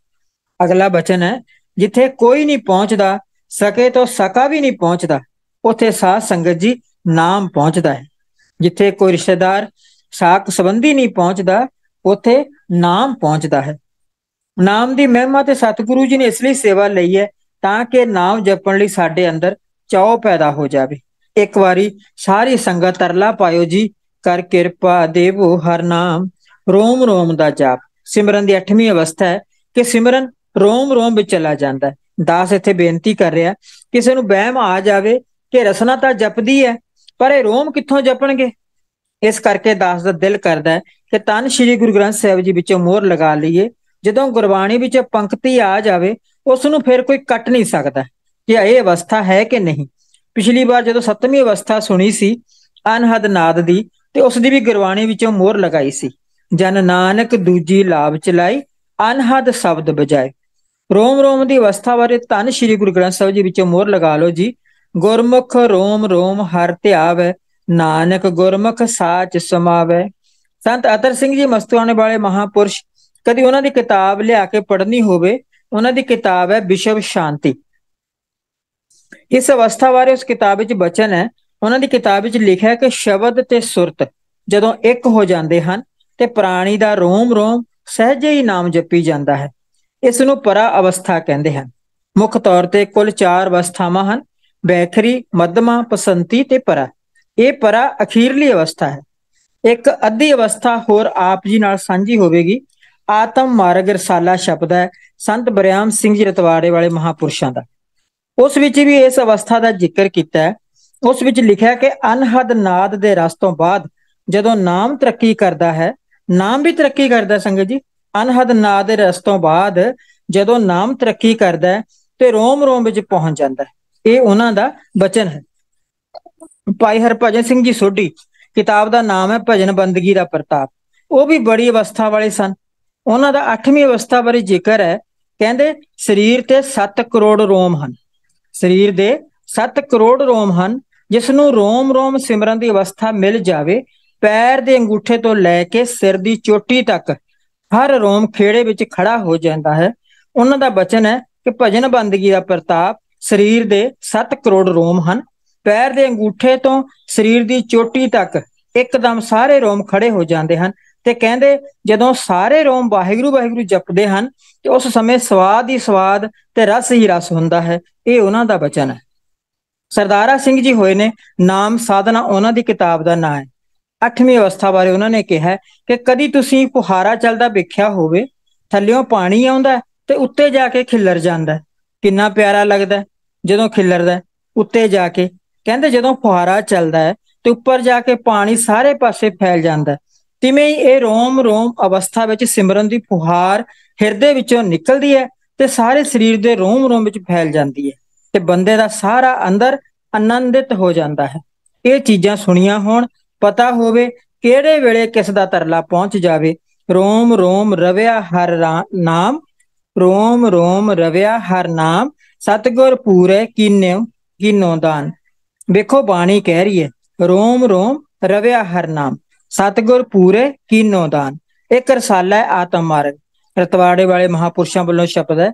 [SPEAKER 1] ਅਗਲਾ ਬਚਨ ਹੈ ਜਿੱਥੇ ਕੋਈ ਨਹੀਂ ਪਹੁੰਚਦਾ ਸਕੇ ਤੋਂ ਸਕਾ ਵੀ ਨਹੀਂ ਪਹੁੰਚਦਾ ਉਥੇ ਸਾਧ ਸੰਗਤ ਜੀ ਨਾਮ ਪਹੁੰਚਦਾ ਹੈ ਜਿੱਥੇ ਕੋਈ ਰਿਸ਼ਤੇਦਾਰ ਸਾਖ ਸੰਬੰਧੀ ਨਹੀਂ ਪਹੁੰਚਦਾ ਉਥੇ ਨਾਮ ਪਹੁੰਚਦਾ ਹੈ ਨਾਮ ਦੀ ਮਹਿਮਾ ਤੇ ਸਤਿਗੁਰੂ ਜੀ ਨੇ ਇਸ ਲਈ ਸੇਵਾ ਲਈ ਹੈ ਤਾਂ ਕਿ ਨਾਮ ਜਪਣ ਲਈ ਸਾਡੇ ਅੰਦਰ ਚਾਉ ਪੈਦਾ ਹੋ ਜਾਵੇ ਇੱਕ ਵਾਰੀ ਸਾਰੀ ਸੰਗਤ ਤਰਲਾ ਪਾਇਓ ਜੀ ਕਰ ਕਿਰਪਾ ਦੇਵੋ ਹਰ ਨਾਮ ਰੋਮ ਰੋਮ ਦਾ ਜਾਪ ਸਿਮਰਨ ਦੀ 8ਵੀਂ ਅਵਸਥਾ ਹੈ ਕਿ ਸਿਮਰਨ ਰੋਮ ਰੋਮ ਵਿੱਚ ਚਲਾ ਜਾਂਦਾ ਹੈ ਦਾਸ ਇੱਥੇ ਬੇਨਤੀ ਕਰ ਰਿਹਾ ਕਿਸੇ ਨੂੰ ਬਹਿਮ ਆ ਜਾਵੇ ਕਿ ਰਸਨਾ ਤਾਂ ਜਪਦੀ ਹੈ ਪਰ ਇਹ ਰੋਮ ਕਿੱਥੋਂ ਜਪਣਗੇ ਇਸ ਕਰਕੇ ਦਾਸ ਦਾ ਦਿਲ ਕਰਦਾ ਹੈ ਕਿ ਤਨ ਸ੍ਰੀ ਗੁਰੂ ਗ੍ਰੰਥ ਸਾਹਿਬ ਜੀ ਵਿੱਚੋਂ ਮੋਹਰ ਲਗਾ ਲਈਏ ਜਦੋਂ ਗੁਰਬਾਣੀ ਵਿੱਚ ਪੰਕਤੀ ਆ ਜਾਵੇ ਉਸ ਨੂੰ ਫਿਰ ਕੋਈ ਕੱਟ ਨਹੀਂ ਸਕਦਾ ਕਿ ਇਹ ਅਵਸਥਾ ਹੈ ਕਿ ਨਹੀਂ ਪਿਛਲੀ ਵਾਰ ਜਦੋਂ ਸੱਤਵੀਂ ਅਵਸਥਾ ਸੁਣੀ ਸੀ ਅਨਹਦ ਨਾਦ ਦੀ ਤੇ ਉਸ ਦੀ ਵੀ ਗੁਰਬਾਣੀ ਵਿੱਚੋਂ ਮੋਹਰ ਲਗਾਈ ਸੀ ਜਨ ਨਾਨਕ ਦੂਜੀ ਲਾਭ ਚਲਾਈ ਅਨਹਦ ਸ਼ਬਦ ਬਜਾਏ ਰੋਮ ਰੋਮ ਦੀ ਅਵਸਥਾ ਬਾਰੇ ਧੰਨ ਸ਼੍ਰੀ ਗੁਰੂ ਗ੍ਰੰਥ ਸਾਹਿਬ ਜੀ ਵਿੱਚੋਂ ਮੋਹਰ ਲਗਾ ਲਓ ਜੀ ਗੁਰਮੁਖ ਰੋਮ ਰੋਮ ਹਰ ਧਿਆਵੇ ਨਾਨਕ ਗੁਰਮੁਖ ਸਾਚ ਸਮਾਵੇ ਸੰਤ ਅਤਰ ਸਿੰਘ ਜੀ ਮਸਤੂਆਣੇ ਵਾਲੇ ਮਹਾਪੁਰਸ਼ ਕਦੀ ਉਹਨਾਂ ਦੀ ਕਿਤਾਬ ਲਿਆ ਕੇ ਪੜ੍ਹਨੀ ਹੋਵੇ ਉਹਨਾਂ ਦੀ ਕਿਤਾਬ ਹੈ ਵਿਸ਼ਵ ਸ਼ਾਂਤੀ ਇਸ ਅਵਸਥਾ ਬਾਰੇ ਉਸ ਕਿਤਾਬ ਵਿੱਚ ਬਚਨ ਹੈ ਉਹਨਾਂ ਦੀ ਕਿਤਾਬ ਵਿੱਚ ਲਿਖਿਆ ਕਿ ਸ਼ਬਦ ਤੇ ਸੁਰਤ ਜਦੋਂ ਇੱਕ ਹੋ ਜਾਂਦੇ ਹਨ ਤੇ ਪ੍ਰਾਣੀ ਦਾ ਰੋਮ ਰੋਮ ਸਹਿਜੇ ਹੀ ਨਾਮ ਜਪੀ ਜਾਂਦਾ ਹੈ ਇਸ ਨੂੰ ਪਰਾ ਅਵਸਥਾ ਕਹਿੰਦੇ ਹਨ ਮੁੱਖ ਤੌਰ ਤੇ ਕੁੱਲ ਚਾਰ ਅਵਸਥਾਵਾਂ ਹਨ ਬੈਖਰੀ ਮੱਧਮਾ ਪਸੰਤੀ ਤੇ ਪਰਾ ਇਹ ਪਰਾ ਅਖੀਰਲੀ ਅਵਸਥਾ ਹੈ ਇੱਕ ਅੱਧੀ ਅਵਸਥਾ ਹੋਰ ਆਪ ਜੀ ਨਾਲ ਸਾਂਝੀ ਹੋਵੇਗੀ ਆਤਮ ਮਾਰਗ ਰਸਾਲਾ ਸ਼ਬਦ ਹੈ ਸੰਤ ਬਰਿਆਮ ਸਿੰਘ ਜੀ ਰਤਵਾੜੇ ਵਾਲੇ ਮਹਾਪੁਰਸ਼ਾਂ ਦਾ ਉਸ ਵਿੱਚ ਵੀ ਇਸ ਅਵਸਥਾ ਦਾ ਜ਼ਿਕਰ ਕੀਤਾ ਹੈ ਉਸ ਵਿੱਚ ਲਿਖਿਆ ਕਿ ਅਨਹਦ ਨਾਦ ਦੇ ਰਸ ਤੋਂ ਬਾਅਦ ਜਦੋਂ ਨਾਮ ਤਰੱਕੀ ਕਰਦਾ ਹੈ ਨਾਮ ਵੀ ਤਰੱਕੀ ਕਰਦਾ ਸੰਗਤ ਜੀ ਅਨਹਦ ਨਾਦ ਦੇ ਰਸ ਤੋਂ ਬਾਅਦ ਜਦੋਂ ਨਾਮ ਤਰੱਕੀ ਕਰਦਾ ਤੇ ਰੋਮ ਰੋਮ ਵਿੱਚ ਪਹੁੰਚ ਜਾਂਦਾ ਹੈ ਇਹ ਉਹਨਾਂ ਦਾ ਬਚਨ ਹੈ ਭਾਈ ਹਰਭਜਨ ਸਿੰਘ ਜੀ ਸੋਢੀ ਕਿਤਾਬ ਦਾ ਨਾਮ ਹੈ ਭਜਨ ਬੰਦਗੀ ਦਾ ਪ੍ਰਤਾਪ ਉਹ ਵੀ ਬੜੀ ਅਵਸਥਾ ਵਾਲੇ ਸਨ ਉਹਨਾਂ ਦਾ 8ਵੀਂ ਅਵਸਥਾ ਬਾਰੇ ਜ਼ਿਕਰ ਹੈ ਕਹਿੰਦੇ ਸਰੀਰ ਤੇ 7 ਕਰੋੜ ਰੋਮ ਹਨ ਸਰੀਰ ਦੇ 7 ਕਰੋੜ ਰੋਮ ਹਨ ਜਿਸ ਨੂੰ ਰੋਮ ਰੋਮ ਸਿਮਰਨ ਦੀ ਅਵਸਥਾ ਮਿਲ ਜਾਵੇ ਪੈਰ ਦੇ ਅੰਗੂਠੇ ਤੋਂ ਲੈ ਕੇ ਸਿਰ ਦੀ ਚੋਟੀ ਤੱਕ ਹਰ ਰੋਮ ਖੇੜੇ ਵਿੱਚ ਖੜਾ ਹੋ ਜਾਂਦਾ ਹੈ ਉਹਨਾਂ ਦਾ ਬਚਨ ਹੈ ਕਿ ਭਜਨ ਬੰਦਗੀ ਦਾ ਪ੍ਰਤਾਪ ਸਰੀਰ ਦੇ 7 ਕਰੋੜ ਰੋਮ ਹਨ ਪੈਰ ਦੇ ਅੰਗੂਠੇ ਤੋਂ ਸਰੀਰ ਦੀ ਚੋਟੀ ਤੱਕ ਇੱਕਦਮ ਸਾਰੇ ਰੋਮ ਖੜੇ ਹੋ ਜਾਂਦੇ ਹਨ ਤੇ ਕਹਿੰਦੇ ਜਦੋਂ ਸਾਰੇ ਰੋਮ ਵਾਹਿਗੁਰੂ ਵਾਹਿਗੁਰੂ ਜਪਦੇ ਹਨ ਤੇ ਉਸ ਸਮੇਂ ਸਵਾਦ ਹੀ ਸਵਾਦ ਤੇ ਰਸ ਹੀ ਰਸ ਹੁੰਦਾ ਹੈ ਇਹ ਉਹਨਾਂ ਦਾ ਬਚਨ ਹੈ ਸਰਦਾਰਾ ਸਿੰਘ ਜੀ ਹੋਏ ਨੇ ਨਾਮ ਸਾਧਨਾ ਉਹਨਾਂ ਦੀ ਕਿਤਾਬ ਦਾ ਨਾਮ ਹੈ ਅੱਠਵੀਂ ਅਵਸਥਾ ਬਾਰੇ ਉਹਨਾਂ ਨੇ ਕਿਹਾ ਕਿ ਕਦੀ ਤੁਸੀਂ ਫੁਹਾਰਾ ਚੱਲਦਾ ਵੇਖਿਆ ਹੋਵੇ ਥੱਲਿਓਂ ਪਾਣੀ ਆਉਂਦਾ ਤੇ ਉੱਤੇ ਜਾ ਕੇ ਖਿੱਲਰ ਜਾਂਦਾ ਕਿੰਨਾ ਪਿਆਰਾ ਲੱਗਦਾ ਜਦੋਂ ਖਿੱਲਰਦਾ ਉੱਤੇ ਜਾ ਕੇ ਕਹਿੰਦੇ ਜਦੋਂ ਫੁਹਾਰਾ ਚੱਲਦਾ ਹੈ ਤੇ ਉੱਪਰ ਜਾ ਕੇ ਪਾਣੀ ਸਾਰੇ ਪਾਸੇ ਫੈਲ ਜਾਂਦਾ ਤਿਵੇਂ ਹੀ ਇਹ ਰੋਮ ਰੋਮ ਅਵਸਥਾ ਵਿੱਚ ਸਿਮਰਨ ਦੀ ਫੁਹਾਰ ਹਿਰਦੇ ਵਿੱਚੋਂ ਨਿਕਲਦੀ ਹੈ ਤੇ ਸਾਰੇ ਸਰੀਰ ਦੇ ਰੋਮ ਰੋਮ ਵਿੱਚ ਫੈਲ ਜਾਂਦੀ ਹੈ ਤੇ ਬੰਦੇ ਦਾ ਸਾਰਾ ਅੰਦਰ ਆਨੰਦਿਤ ਹੋ ਜਾਂਦਾ ਹੈ ਇਹ ਚੀਜ਼ਾਂ ਸੁਣੀਆਂ ਹੋਣ ਪਤਾ ਹੋਵੇ ਕਿਹੜੇ ਵੇਲੇ ਕਿਸ ਦਾ ਤਰਲਾ ਪਹੁੰਚ ਜਾਵੇ ਰੋਮ ਰੋਮ ਰਵਿਆ ਹਰ ਨਾਮ ਰੋਮ ਰੋਮ ਰਵਿਆ ਹਰ ਨਾਮ ਸਤਗੁਰ ਪੂਰੇ ਕਿਨਿਓ ਕਿਨੋ ਦਾਨ ਵੇਖੋ ਬਾਣੀ ਕਹਿ ਰਹੀ ਹੈ ਰੋਮ ਰੋਮ ਰਵਿਆ ਹਰ ਨਾਮ ਸਤਗੁਰ ਪੂਰੇ ਕੀਨੋ ਦਾਨ ਇੱਕ ਰਸਾਲਾ ਹੈ ਆਤਮ ਮਾਰਗ ਰਤਵਾੜੇ ਵਾਲੇ ਮਹਾਪੁਰਸ਼ਾਂ ਵੱਲੋਂ ਸ਼ਬਦ ਹੈ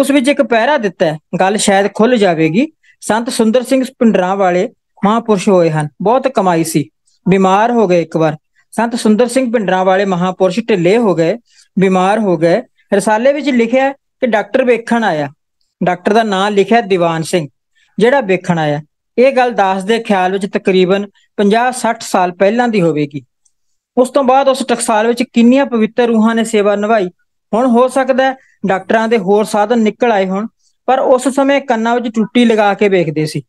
[SPEAKER 1] ਉਸ ਵਿੱਚ ਇੱਕ ਪਹਿਰਾ ਦਿੱਤਾ ਹੈ ਗੱਲ ਸ਼ਾਇਦ ਖੁੱਲ ਜਾਵੇਗੀ ਸੰਤ ਸੁੰਦਰ ਸਿੰਘ ਪਿੰਡਰਾ ਵਾਲੇ ਮਹਾਪੁਰਸ਼ ਹੋਏ ਹਨ ਬਹੁਤ ਕਮਾਈ ਸੀ ਬਿਮਾਰ ਹੋ ਗਏ ਇੱਕ ਵਾਰ ਸੰਤ ਸੁੰਦਰ ਸਿੰਘ ਪਿੰਡਰਾ ਵਾਲੇ ਮਹਾਪੁਰਸ਼ ਢਿੱਲੇ ਹੋ ਗਏ ਬਿਮਾਰ ਹੋ ਗਏ ਰਸਾਲੇ ਵਿੱਚ ਲਿਖਿਆ ਕਿ ਡਾਕਟਰ ਵੇਖਣ ਆਇਆ ਡਾਕਟਰ ਦਾ ਨਾਮ ਲਿਖਿਆ ਦੀਵਾਨ ਸਿੰਘ ਜਿਹੜਾ ਵੇਖਣ ਆਇਆ ਇਹ ਗੱਲ ਦਾਸ ਦੇ ਖਿਆਲ ਵਿੱਚ ਤਕਰੀਬਨ 50-60 ਸਾਲ ਪਹਿਲਾਂ ਦੀ ਹੋਵੇਗੀ ਉਸ ਤੋਂ ਬਾਅਦ ਉਸ ਟਕਸਾਲ ਵਿੱਚ ਕਿੰਨੀਆਂ ਪਵਿੱਤਰ ਰੂਹਾਂ ਨੇ ਸੇਵਾ ਨਿਭਾਈ ਹੁਣ ਹੋ ਸਕਦਾ ਡਾਕਟਰਾਂ ਦੇ ਹੋਰ ਸਾਧਨ ਨਿਕਲ ਆਏ ਹੋਣ ਪਰ ਉਸ ਸਮੇਂ ਕੰਨਾਂ ਵਿੱਚ ਟੁੱਟੀ ਲਗਾ ਕੇ ਵੇਖਦੇ ਸੀ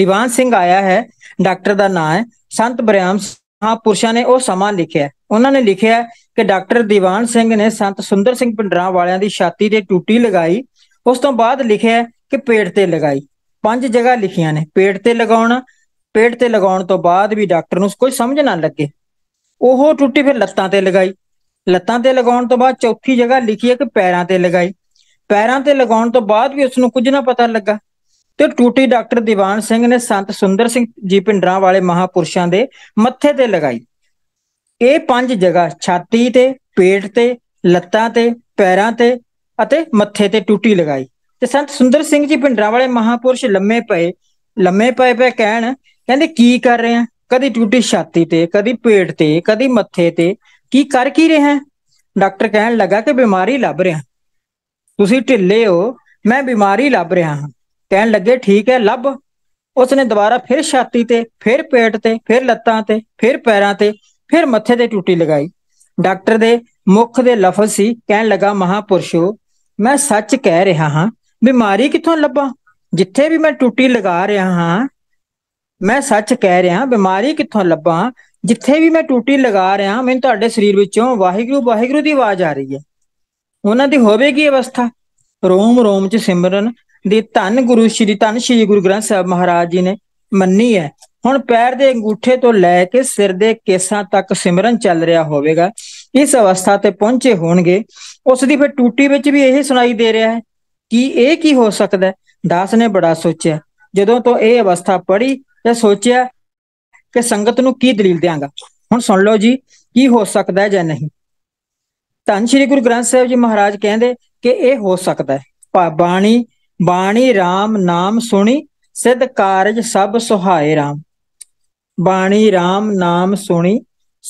[SPEAKER 1] ਦੀਵਾਨ ਸਿੰਘ ਆਇਆ ਹੈ ਡਾਕਟਰ ਦਾ ਨਾਮ ਹੈ ਸੰਤ ਬ੍ਰਿਆਮ ਪੁਰਸ਼ਾ ਨੇ ਉਹ ਸਮਾਂ ਲਿਖਿਆ ਉਹਨਾਂ ਨੇ ਲਿਖਿਆ ਕਿ ਡਾਕਟਰ ਦੀਵਾਨ ਸਿੰਘ ਨੇ ਸੰਤ ਸੁੰਦਰ ਸਿੰਘ ਪਿੰਡਰਾ ਵਾਲਿਆਂ ਦੀ ਛਾਤੀ ਤੇ ਟੂਟੀ ਲਗਾਈ ਉਸ ਤੋਂ ਬਾਅਦ ਲਿਖਿਆ ਕਿ ਪੇਟ ਤੇ ਲਗਾਈ ਪੰਜ ਜਗ੍ਹਾ ਲਿਖੀਆਂ ਨੇ ਪੇਟ ਤੇ ਲਗਾਉਣਾ ਪੇਟ ਤੇ ਲਗਾਉਣ ਤੋਂ ਬਾਅਦ ਵੀ ਡਾਕਟਰ ਨੂੰ ਕੋਈ ਸਮਝ ਨਾ ਲੱਗੇ ਉਹ ਟੁੱਟੀ ਫਿਰ ਲੱਤਾਂ ਤੇ ਲਗਾਈ ਲੱਤਾਂ ਤੇ ਲਗਾਉਣ ਤੋਂ ਬਾਅਦ ਚੌਥੀ ਜਗ੍ਹਾ ਲਿਖੀ ਹੈ ਕਿ ਪੈਰਾਂ ਤੇ ਲਗਾਈ ਪੈਰਾਂ ਤੇ ਲਗਾਉਣ ਤੋਂ ਬਾਅਦ ਵੀ ਉਸ ਨੂੰ ਕੁਝ ਨਾ ਪਤਾ ਲੱਗਾ ਤੇ ਟੂਟੀ ਡਾਕਟਰ ਦੀਵਾਨ ਸਿੰਘ ਨੇ ਸੰਤ ਸੁੰਦਰ ਸਿੰਘ ਜੀ ਪਿੰਡਰਾਂ ਵਾਲੇ ਮਹਾਪੁਰਸ਼ਾਂ ਦੇ ਮੱਥੇ ਤੇ ਲਗਾਈ ਇਹ ਪੰਜ ਜਗ੍ਹਾ ਛਾਤੀ ਤੇ ਪੇਟ ਤੇ ਲੱਤਾਂ ਤੇ ਪੈਰਾਂ ਤੇ ਅਤੇ ਮੱਥੇ ਤੇ ਟੂਟੀ ਲਗਾਈ ਤੇ ਸੰਤ ਸੁੰਦਰ ਸਿੰਘ ਜੀ ਪਿੰਡਰਾ ਵਾਲੇ ਮਹਾਪੁਰਸ਼ ਲੰਮੇ ਪਏ ਲੰਮੇ ਪਏ ਪਏ ਕਹਿਣ ਕਹਿੰਦੇ ਕੀ ਕਰ ਰਹੇ ਆ ਕਦੀ ਟੂਟੀ ਛਾਤੀ ਤੇ ਕਦੀ ਪੇਟ ਤੇ ਕਦੀ ਮੱਥੇ ਤੇ ਕੀ ਕਰ ਕੀ ਰਿਹਾ ਡਾਕਟਰ ਕਹਿਣ ਲੱਗਾ ਕਿ ਬਿਮਾਰੀ ਲੱਭ ਰਿਹਾ ਤੁਸੀਂ ਢਿੱਲੇ ਹੋ ਮੈਂ ਬਿਮਾਰੀ ਲੱਭ ਰਿਹਾ ਹਾਂ ਕਹਿਣ ਲੱਗੇ ਠੀਕ ਹੈ ਲੱਭ ਉਸਨੇ ਦੁਬਾਰਾ ਫਿਰ ਛਾਤੀ ਤੇ ਫਿਰ ਪੇਟ ਤੇ ਫਿਰ ਲੱਤਾਂ ਤੇ ਫਿਰ ਪੈਰਾਂ ਤੇ ਫਿਰ ਮੱਥੇ ਤੇ ਟੂਟੀ ਲਗਾਈ ਡਾਕਟਰ ਦੇ ਮੁਖ ਦੇ ਲਫ਼ਜ਼ ਸੀ ਕਹਿਣ ਲੱਗਾ ਮਹਾਪੁਰਸ਼ੋ ਮੈਂ ਸੱਚ ਕਹਿ ਰਿਹਾ ਹਾਂ ਬਿਮਾਰੀ ਕਿੱਥੋਂ ਲੱਭਾਂ ਜਿੱਥੇ ਵੀ ਮੈਂ ਟੂਟੀ ਲਗਾ ਰਿਹਾ ਹਾਂ ਮੈਂ ਸੱਚ ਕਹਿ ਰਿਹਾ ਬਿਮਾਰੀ ਕਿੱਥੋਂ ਲੱਭਾਂ ਜਿੱਥੇ ਵੀ ਮੈਂ ਟੂਟੀ ਲਗਾ ਰਿਹਾ ਮੈਨੂੰ ਤੁਹਾਡੇ ਸਰੀਰ ਵਿੱਚੋਂ ਵਾਹਿਗੁਰੂ ਵਾਹਿਗੁਰੂ ਦੀ ਆਵਾਜ਼ ਆ ਰਹੀ ਹੈ ਉਹਨਾਂ ਦੀ ਹੋਵੇਗੀ ਅਵਸਥਾ ਰੋਮ ਰੋਮ ਚ ਸਿਮਰਨ ਦੀ ਧੰਨ ਗੁਰੂ ਸ਼੍ਰੀ ਧੰਨ ਸ਼੍ਰੀ ਗੁਰੂ ਗ੍ਰੰਥ ਸਾਹਿਬ ਮਹਾਰਾਜ ਜੀ ਨੇ ਮੰਨੀ ਹੈ ਹੁਣ ਪੈਰ ਦੇ ਅੰਗੂਠੇ ਤੋਂ ਲੈ ਕੇ ਸਿਰ ਦੇ ਕੇਸਾਂ ਤੱਕ ਸਿਮਰਨ ਚੱਲ ਰਿਹਾ ਹੋਵੇਗਾ ਇਸ ਅਵਸਥਾ ਤੇ ਪਹੁੰਚੇ ਹੋਣਗੇ ਉਸ ਦੀ ਫਿਰ ਟੂਟੀ ਵਿੱਚ ਵੀ ਇਹ ਸੁਣਾਈ ਦੇ ਰਿਹਾ ਹੈ ਕੀ ਇਹ ਕੀ ਹੋ ਸਕਦਾ ਦਾਸ ਨੇ ਬੜਾ ਸੋਚਿਆ ਜਦੋਂ ਤੋਂ ਇਹ ਅਵਸਥਾ ਪੜੀ ਤੇ ਸੋਚਿਆ ਕਿ ਸੰਗਤ ਨੂੰ ਕੀ ਦਲੀਲ ਦੇਵਾਂਗਾ ਹੁਣ ਸੁਣ ਲਓ ਜੀ ਕੀ ਹੋ ਸਕਦਾ ਹੈ ਜਾਂ ਨਹੀਂ ਧੰਨ ਸ਼੍ਰੀ ਗੁਰੂ ਗ੍ਰੰਥ ਸਾਹਿਬ ਜੀ ਮਹਾਰਾਜ ਕਹਿੰਦੇ ਕਿ ਇਹ ਹੋ ਸਕਦਾ ਹੈ ਬਾਣੀ ਬਾਣੀ RAM ਨਾਮ ਸੁਣੀ ਸਿੱਧ ਕਾਰਜ ਸਭ ਸੁਹਾਏ RAM ਬਾਣੀ RAM ਨਾਮ ਸੁਣੀ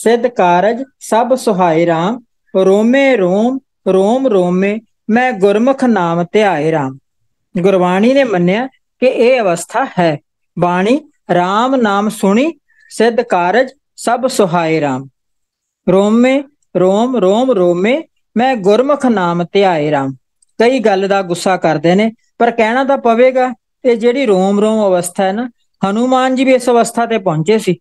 [SPEAKER 1] ਸਿੱਧ ਕਾਰਜ ਸਭ ਸੁਹਾਏ RAM ਰੋਮੇ ਰੋਮ ਰੋਮ ਰੋਮੇ ਮੈਂ ਗੁਰਮੁਖ ਨਾਮ ਧਿਆਏ RAM ਗੁਰਬਾਣੀ ਨੇ ਮੰਨਿਆ ਕਿ ਇਹ ਅਵਸਥਾ ਹੈ ਬਾਣੀ RAM ਨਾਮ ਸੁਣੀ ਸਿੱਧ ਕਾਰਜ ਸਭ ਸੁਹਾਏ RAM ਰੋਮੇ ਰੋਮ ਰੋਮ ਰੋਮੇ ਮੈਂ ਗੁਰਮੁਖ ਨਾਮ ਧਿਆਏ RAM ਕਈ ਗੱਲ ਦਾ ਗੁੱਸਾ ਕਰਦੇ ਨੇ ਪਰ ਕਹਿਣਾ ਤਾਂ ਪਵੇਗਾ ਇਹ ਜਿਹੜੀ ਰੋਮ ਰੋਮ ਅਵਸਥਾ ਹੈ ਨਾ ਹਨੂਮਾਨ ਜੀ ਵੀ ਇਸ ਅਵਸਥਾ ਤੇ ਪਹੁੰਚੇ ਸੀ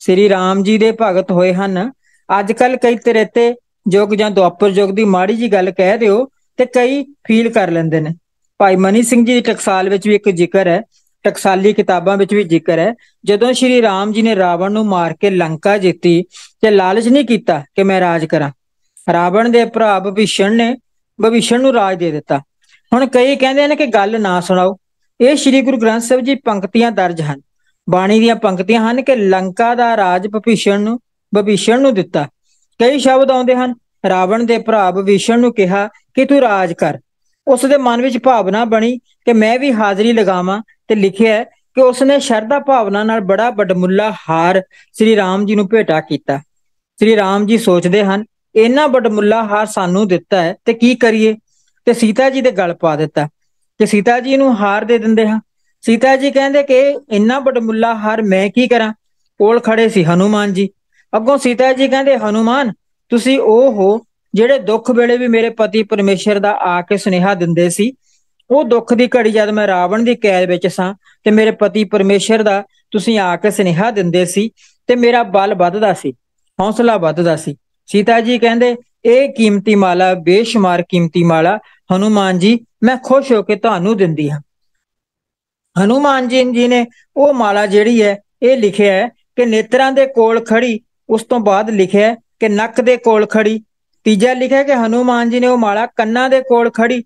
[SPEAKER 1] ਸ੍ਰੀ ਰਾਮ ਜੀ ਦੇ ਭਗਤ ਹੋਏ ਹਨ ਅੱਜ ਕੱਲ ਕਈ ਤਰੇਤੇ ਯੁੱਗ ਜਾਂ ਦੁਆਪਰ ਯੁੱਗ ਦੀ ਮਾੜੀ ਜੀ ਗੱਲ ਕਹਿ ਦਿਓ ਤੇ ਕਈ ਫੀਲ ਕਰ ਲੈਂਦੇ ਨੇ ਭਾਈ ਮਨੀ ਸਿੰਘ ਜੀ ਦੀ ਟਕਸਾਲ ਵਿੱਚ ਵੀ ਇੱਕ ਜ਼ਿਕਰ ਹੈ ਟਕਸਾਲੀ ਕਿਤਾਬਾਂ ਵਿੱਚ ਵੀ ਜ਼ਿਕਰ ਹੈ ਜਦੋਂ ਸ਼੍ਰੀ ਰਾਮ ਜੀ ਨੇ ਰਾਵਣ ਨੂੰ ਮਾਰ ਕੇ ਲੰਕਾ ਜਿੱਤੀ ਤੇ ਲਾਲਚ ਨਹੀਂ ਕੀਤਾ ਕਿ ਮੈਂ ਰਾਜ ਕਰਾਂ ਰਾਵਣ ਦੇ ਭਰਾ ਭਵਿਸ਼ਣ ਨੇ ਭਵਿਸ਼ਣ ਨੂੰ ਰਾਜ ਦੇ ਦਿੱਤਾ ਹੁਣ ਕਈ ਕਹਿੰਦੇ ਨੇ ਕਿ ਗੱਲ ਨਾ ਸੁਣਾਓ ਇਹ ਸ਼੍ਰੀ ਗੁਰੂ ਗ੍ਰੰਥ ਸਾਹਿਬ ਜੀ ਪੰਕਤੀਆਂ ਦਰਜ ਹਨ ਬਾਣੀ ਦੀਆਂ ਪੰਕਤੀਆਂ ਹਨ ਕਿ ਲੰਕਾ ਦਾ ਰਾਜ ਭਵਿਸ਼ਣ ਨੂੰ ਭਵਿਸ਼ਣ ਨੂੰ ਦਿੱਤਾ ਕਈ ਸ਼ਬਦ ਆਉਂਦੇ ਹਨ ਰਾਵਣ ਦੇ ਭਰਾ ਭਵਿਸ਼ਣ ਨੂੰ ਕਿਹਾ ਕਿ ਤੂੰ ਰਾਜ ਕਰ ਉਸ ਦੇ ਮਨ ਵਿੱਚ ਭਾਵਨਾ ਬਣੀ ਕਿ ਮੈਂ ਵੀ ਹਾਜ਼ਰੀ ਲਗਾਵਾਂ ਤੇ ਲਿਖਿਆ ਕਿ ਉਸ ਨੇ ਸ਼ਰਧਾ ਭਾਵਨਾ ਨਾਲ ਬੜਾ ਵੱਡਮੁੱਲਾ ਹਾਰ ਸ੍ਰੀ ਰਾਮ ਜੀ ਨੂੰ ਭੇਟਾ ਕੀਤਾ ਸ੍ਰੀ ਰਾਮ ਜੀ ਸੋਚਦੇ ਹਨ ਇੰਨਾ ਵੱਡਮੁੱਲਾ ਹਾਰ ਸਾਨੂੰ ਦਿੱਤਾ ਹੈ ਤੇ ਕੀ ਕਰੀਏ ਤੇ ਸੀਤਾ ਜੀ ਦੇ ਗਲ ਪਾ ਦਿੱਤਾ ਕਿ ਸੀਤਾ ਜੀ ਨੂੰ ਹਾਰ ਦੇ ਦਿੰਦੇ ਹਾਂ ਸੀਤਾ ਜੀ ਕਹਿੰਦੇ ਕਿ ਇੰਨਾ ਵੱਡਮੁੱਲਾ ਹਾਰ ਮੈਂ ਕੀ ਕਰਾਂ ਕੋਲ ਖੜੇ ਸੀ ਹਨੂਮਾਨ ਜੀ ਅੱਗੋਂ ਸੀਤਾ ਜੀ ਕਹਿੰਦੇ ਹਨੂਮਾਨ ਤੁਸੀਂ ਉਹ ਹੋ ਜਿਹੜੇ ਦੁੱਖ ਵੇਲੇ ਵੀ ਮੇਰੇ ਪਤੀ ਪਰਮੇਸ਼ਰ ਦਾ ਆ ਕੇ ਸੁਨੇਹਾ ਦਿੰਦੇ ਸੀ ਉਹ ਦੁੱਖ ਦੀ ਘੜੀ ਜਦ ਮੈਂ ਰਾਵਣ ਦੀ ਕੈਦ ਵਿੱਚ ਸਾਂ ਤੇ ਮੇਰੇ ਪਤੀ ਪਰਮੇਸ਼ਰ ਦਾ ਤੁਸੀਂ ਆ ਕੇ ਸੁਨੇਹਾ ਦਿੰਦੇ ਸੀ ਤੇ ਮੇਰਾ ਬਲ ਵੱਧਦਾ ਸੀ ਹੌਸਲਾ ਵੱਧਦਾ ਸੀ ਸੀਤਾ ਜੀ ਕਹਿੰਦੇ ਇਹ ਕੀਮਤੀ ਮਾਲਾ ਬੇਸ਼ੁਮਾਰ ਕੀਮਤੀ ਮਾਲਾ ਹਨੂਮਾਨ ਜੀ ਮੈਂ ਖੁਸ਼ ਹੋ ਕੇ ਤੁਹਾਨੂੰ ਦਿੰਦੀ ਹਾਂ ਹਨੂਮਾਨ ਜੀ ਜੀ ਨੇ ਉਹ ਮਾਲਾ ਜਿਹੜੀ ਹੈ ਇਹ ਲਿਖਿਆ ਹੈ ਕਿ ਨੇਤਰਾਂ ਦੇ ਕੋਲ ਖੜੀ ਉਸ ਤੋਂ ਬਾਅਦ ਲਿਖਿਆ ਕਿ ਨੱਕ ਦੇ ਕੋਲ ਖੜੀ ਤੀਜਾ ਲਿਖਿਆ ਕਿ ਹਨੂਮਾਨ ਜੀ ਨੇ ਉਹ ਮਾਲਾ ਕੰਨਾਂ ਦੇ ਕੋਲ ਖੜੀ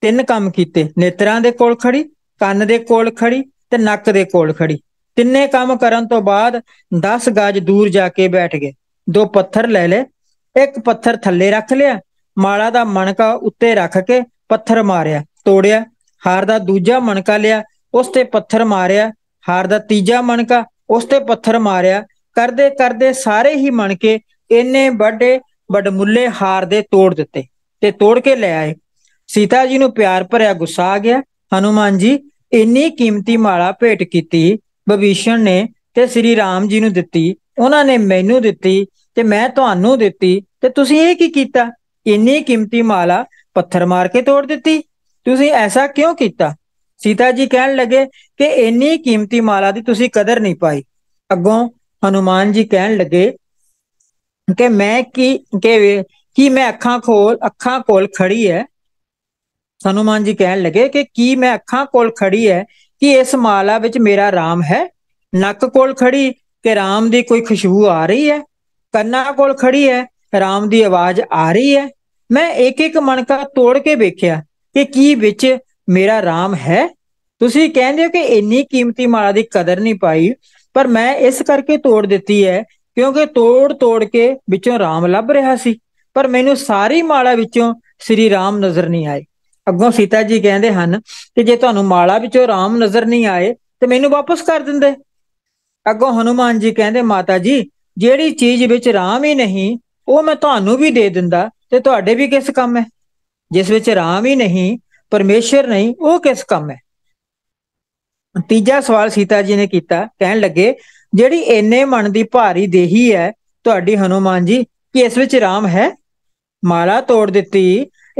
[SPEAKER 1] ਤਿੰਨ ਕੰਮ ਕੀਤੇ ਨੇਤਰਾਂ ਦੇ ਕੋਲ ਖੜੀ ਕੰਨ ਦੇ ਕੋਲ ਖੜੀ ਤੇ ਨੱਕ ਦੇ ਕੋਲ ਖੜੀ ਤਿੰਨੇ ਕੰਮ ਕਰਨ ਤੋਂ ਬਾਅਦ 10 ਗਜ ਦੂਰ ਜਾ ਕੇ ਬੈਠ ਗਏ ਦੋ ਪੱਥਰ ਲੈ ਲੇ ਇੱਕ ਪੱਥਰ ਥੱਲੇ ਰੱਖ ਲਿਆ ਮਾਲਾ ਦਾ ਮਣਕਾ ਉੱਤੇ ਰੱਖ ਕੇ ਪੱਥਰ ਮਾਰਿਆ ਤੋੜਿਆ ਹਾਰ ਦਾ ਦੂਜਾ ਮਣਕਾ ਲਿਆ ਉਸ ਤੇ ਪੱਥਰ ਮਾਰਿਆ ਹਾਰ ਦਾ ਤੀਜਾ ਮਣਕਾ ਉਸ ਤੇ ਪੱਥਰ ਮਾਰਿਆ ਕਰਦੇ ਕਰਦੇ ਸਾਰੇ ਹੀ ਮਣਕੇ ਇੰਨੇ ਵੱਡੇ ਵਡਮੁੱਲੇ ਹਾਰ ਦੇ ਤੋੜ ਦਿੱਤੇ ਤੇ ਤੋੜ ਕੇ ਲੈ ਆਏ ਸੀਤਾ ਜੀ ਨੂੰ ਪਿਆਰ ਭਰਿਆ ਗੁੱਸਾ ਆ ਗਿਆ ਹਨੂਮਾਨ ਜੀ ਇੰਨੀ ਕੀਮਤੀ ਮਾਲਾ ਭੇਟ ਕੀਤੀ ਬਵੀਸ਼ਣ ਨੇ ਤੇ ਸ੍ਰੀ ਰਾਮ ਜੀ ਨੂੰ ਦਿੱਤੀ ਉਹਨਾਂ ਨੇ ਮੈਨੂੰ ਦਿੱਤੀ ਤੇ ਮੈਂ ਤੁਹਾਨੂੰ ਦਿੱਤੀ ਤੇ ਤੁਸੀਂ ਇਹ ਕੀ ਕੀਤਾ ਇੰਨੀ ਕੀਮਤੀ ਮਾਲਾ ਪੱਥਰ ਮਾਰ ਕੇ ਤੋੜ ਦਿੱਤੀ ਤੁਸੀਂ ਐਸਾ ਕਿਉਂ ਕੀਤਾ ਸੀਤਾ ਜੀ ਕਹਿਣ ਲੱਗੇ ਕਿ ਇੰਨੀ ਕੀਮਤੀ ਮਾਲਾ ਦੀ ਤੁਸੀਂ ਕਦਰ ਨਹੀਂ ਪਾਈ ਅੱਗੋਂ ਹਨੂਮਾਨ ਜੀ ਕਹਿਣ ਲੱਗੇ ਕਿ ਮੈਂ ਕੀ ਕਿ ਕੀ ਮੈਂ ਅੱਖਾਂ ਖੋਲ ਅੱਖਾਂ ਕੋਲ ਖੜੀ ਹੈ ਹਨੂਮਾਨ ਜੀ ਕਹਿਣ ਲੱਗੇ ਕਿ ਕੀ ਮੈਂ ਅੱਖਾਂ ਕੋਲ ਖੜੀ ਹੈ ਕਿ ਇਸ ਮਾਲਾ ਵਿੱਚ ਮੇਰਾ RAM ਹੈ ਨੱਕ ਕੋਲ ਖੜੀ ਕਿ RAM ਦੀ ਕੋਈ ਖੁਸ਼ਬੂ ਆ ਰਹੀ ਹੈ ਕੰਨਾਂ ਕੋਲ ਖੜੀ ਹੈ RAM ਦੀ ਆਵਾਜ਼ ਆ ਰਹੀ ਹੈ ਮੈਂ ਇੱਕ ਇੱਕ ਮਣਕਾ ਤੋੜ ਕੇ ਵੇਖਿਆ ਕਿ ਕੀ ਵਿੱਚ ਮੇਰਾ RAM ਹੈ ਤੁਸੀਂ ਕਹਿੰਦੇ ਹੋ ਕਿ ਇੰਨੀ ਕੀਮਤੀ ਮਾਲਾ ਦੀ ਕਦਰ ਨਹੀਂ ਪਾਈ ਪਰ ਮੈਂ ਇਸ ਕਰਕੇ ਤੋੜ ਦਿੱਤੀ ਹੈ ਕਿਉਂਕਿ ਤੋੜ ਤੋੜ ਕੇ ਵਿੱਚੋਂ ਰਾਮ ਲੱਭ ਰਿਹਾ ਸੀ ਪਰ ਮੈਨੂੰ ਸਾਰੀ ਮਾਲਾ ਵਿੱਚੋਂ ਸ੍ਰੀ ਰਾਮ ਨਜ਼ਰ ਨਹੀਂ ਆਏ ਅੱਗੋਂ ਸੀਤਾ ਜੀ ਕਹਿੰਦੇ ਹਨ ਕਿ ਜੇ ਤੁਹਾਨੂੰ ਮਾਲਾ ਵਿੱਚੋਂ ਰਾਮ ਨਜ਼ਰ ਨਹੀਂ ਆਏ ਤੇ ਮੈਨੂੰ ਵਾਪਸ ਕਰ ਦਿੰਦੇ ਅੱਗੋਂ ਹਨੂਮਾਨ ਜੀ ਕਹਿੰਦੇ ਮਾਤਾ ਜੀ ਜਿਹੜੀ ਚੀਜ਼ ਵਿੱਚ ਰਾਮ ਹੀ ਨਹੀਂ ਉਹ ਮੈਂ ਤੁਹਾਨੂੰ ਵੀ ਦੇ ਦਿੰਦਾ ਤੇ ਤੁਹਾਡੇ ਵੀ ਕਿਸ ਕੰਮ ਹੈ ਜਿਸ ਵਿੱਚ ਰਾਮ ਹੀ ਨਹੀਂ ਪਰਮੇਸ਼ਰ ਨਹੀਂ ਉਹ ਕਿਸ ਕੰਮ ਹੈ ਤੀਜਾ ਸਵਾਲ ਸੀਤਾ ਜੀ ਨੇ ਕੀਤਾ ਕਹਿਣ ਲੱਗੇ ਜਿਹੜੀ ਇੰਨੇ ਮਨ ਦੀ ਭਾਰੀ ਦੇਹੀ ਹੈ ਤੁਹਾਡੀ ਹਨੂਮਾਨ ਜੀ ਕਿ ਇਸ ਵਿੱਚ ਰਾਮ ਹੈ ਮਾਲਾ ਤੋੜ ਦਿੱਤੀ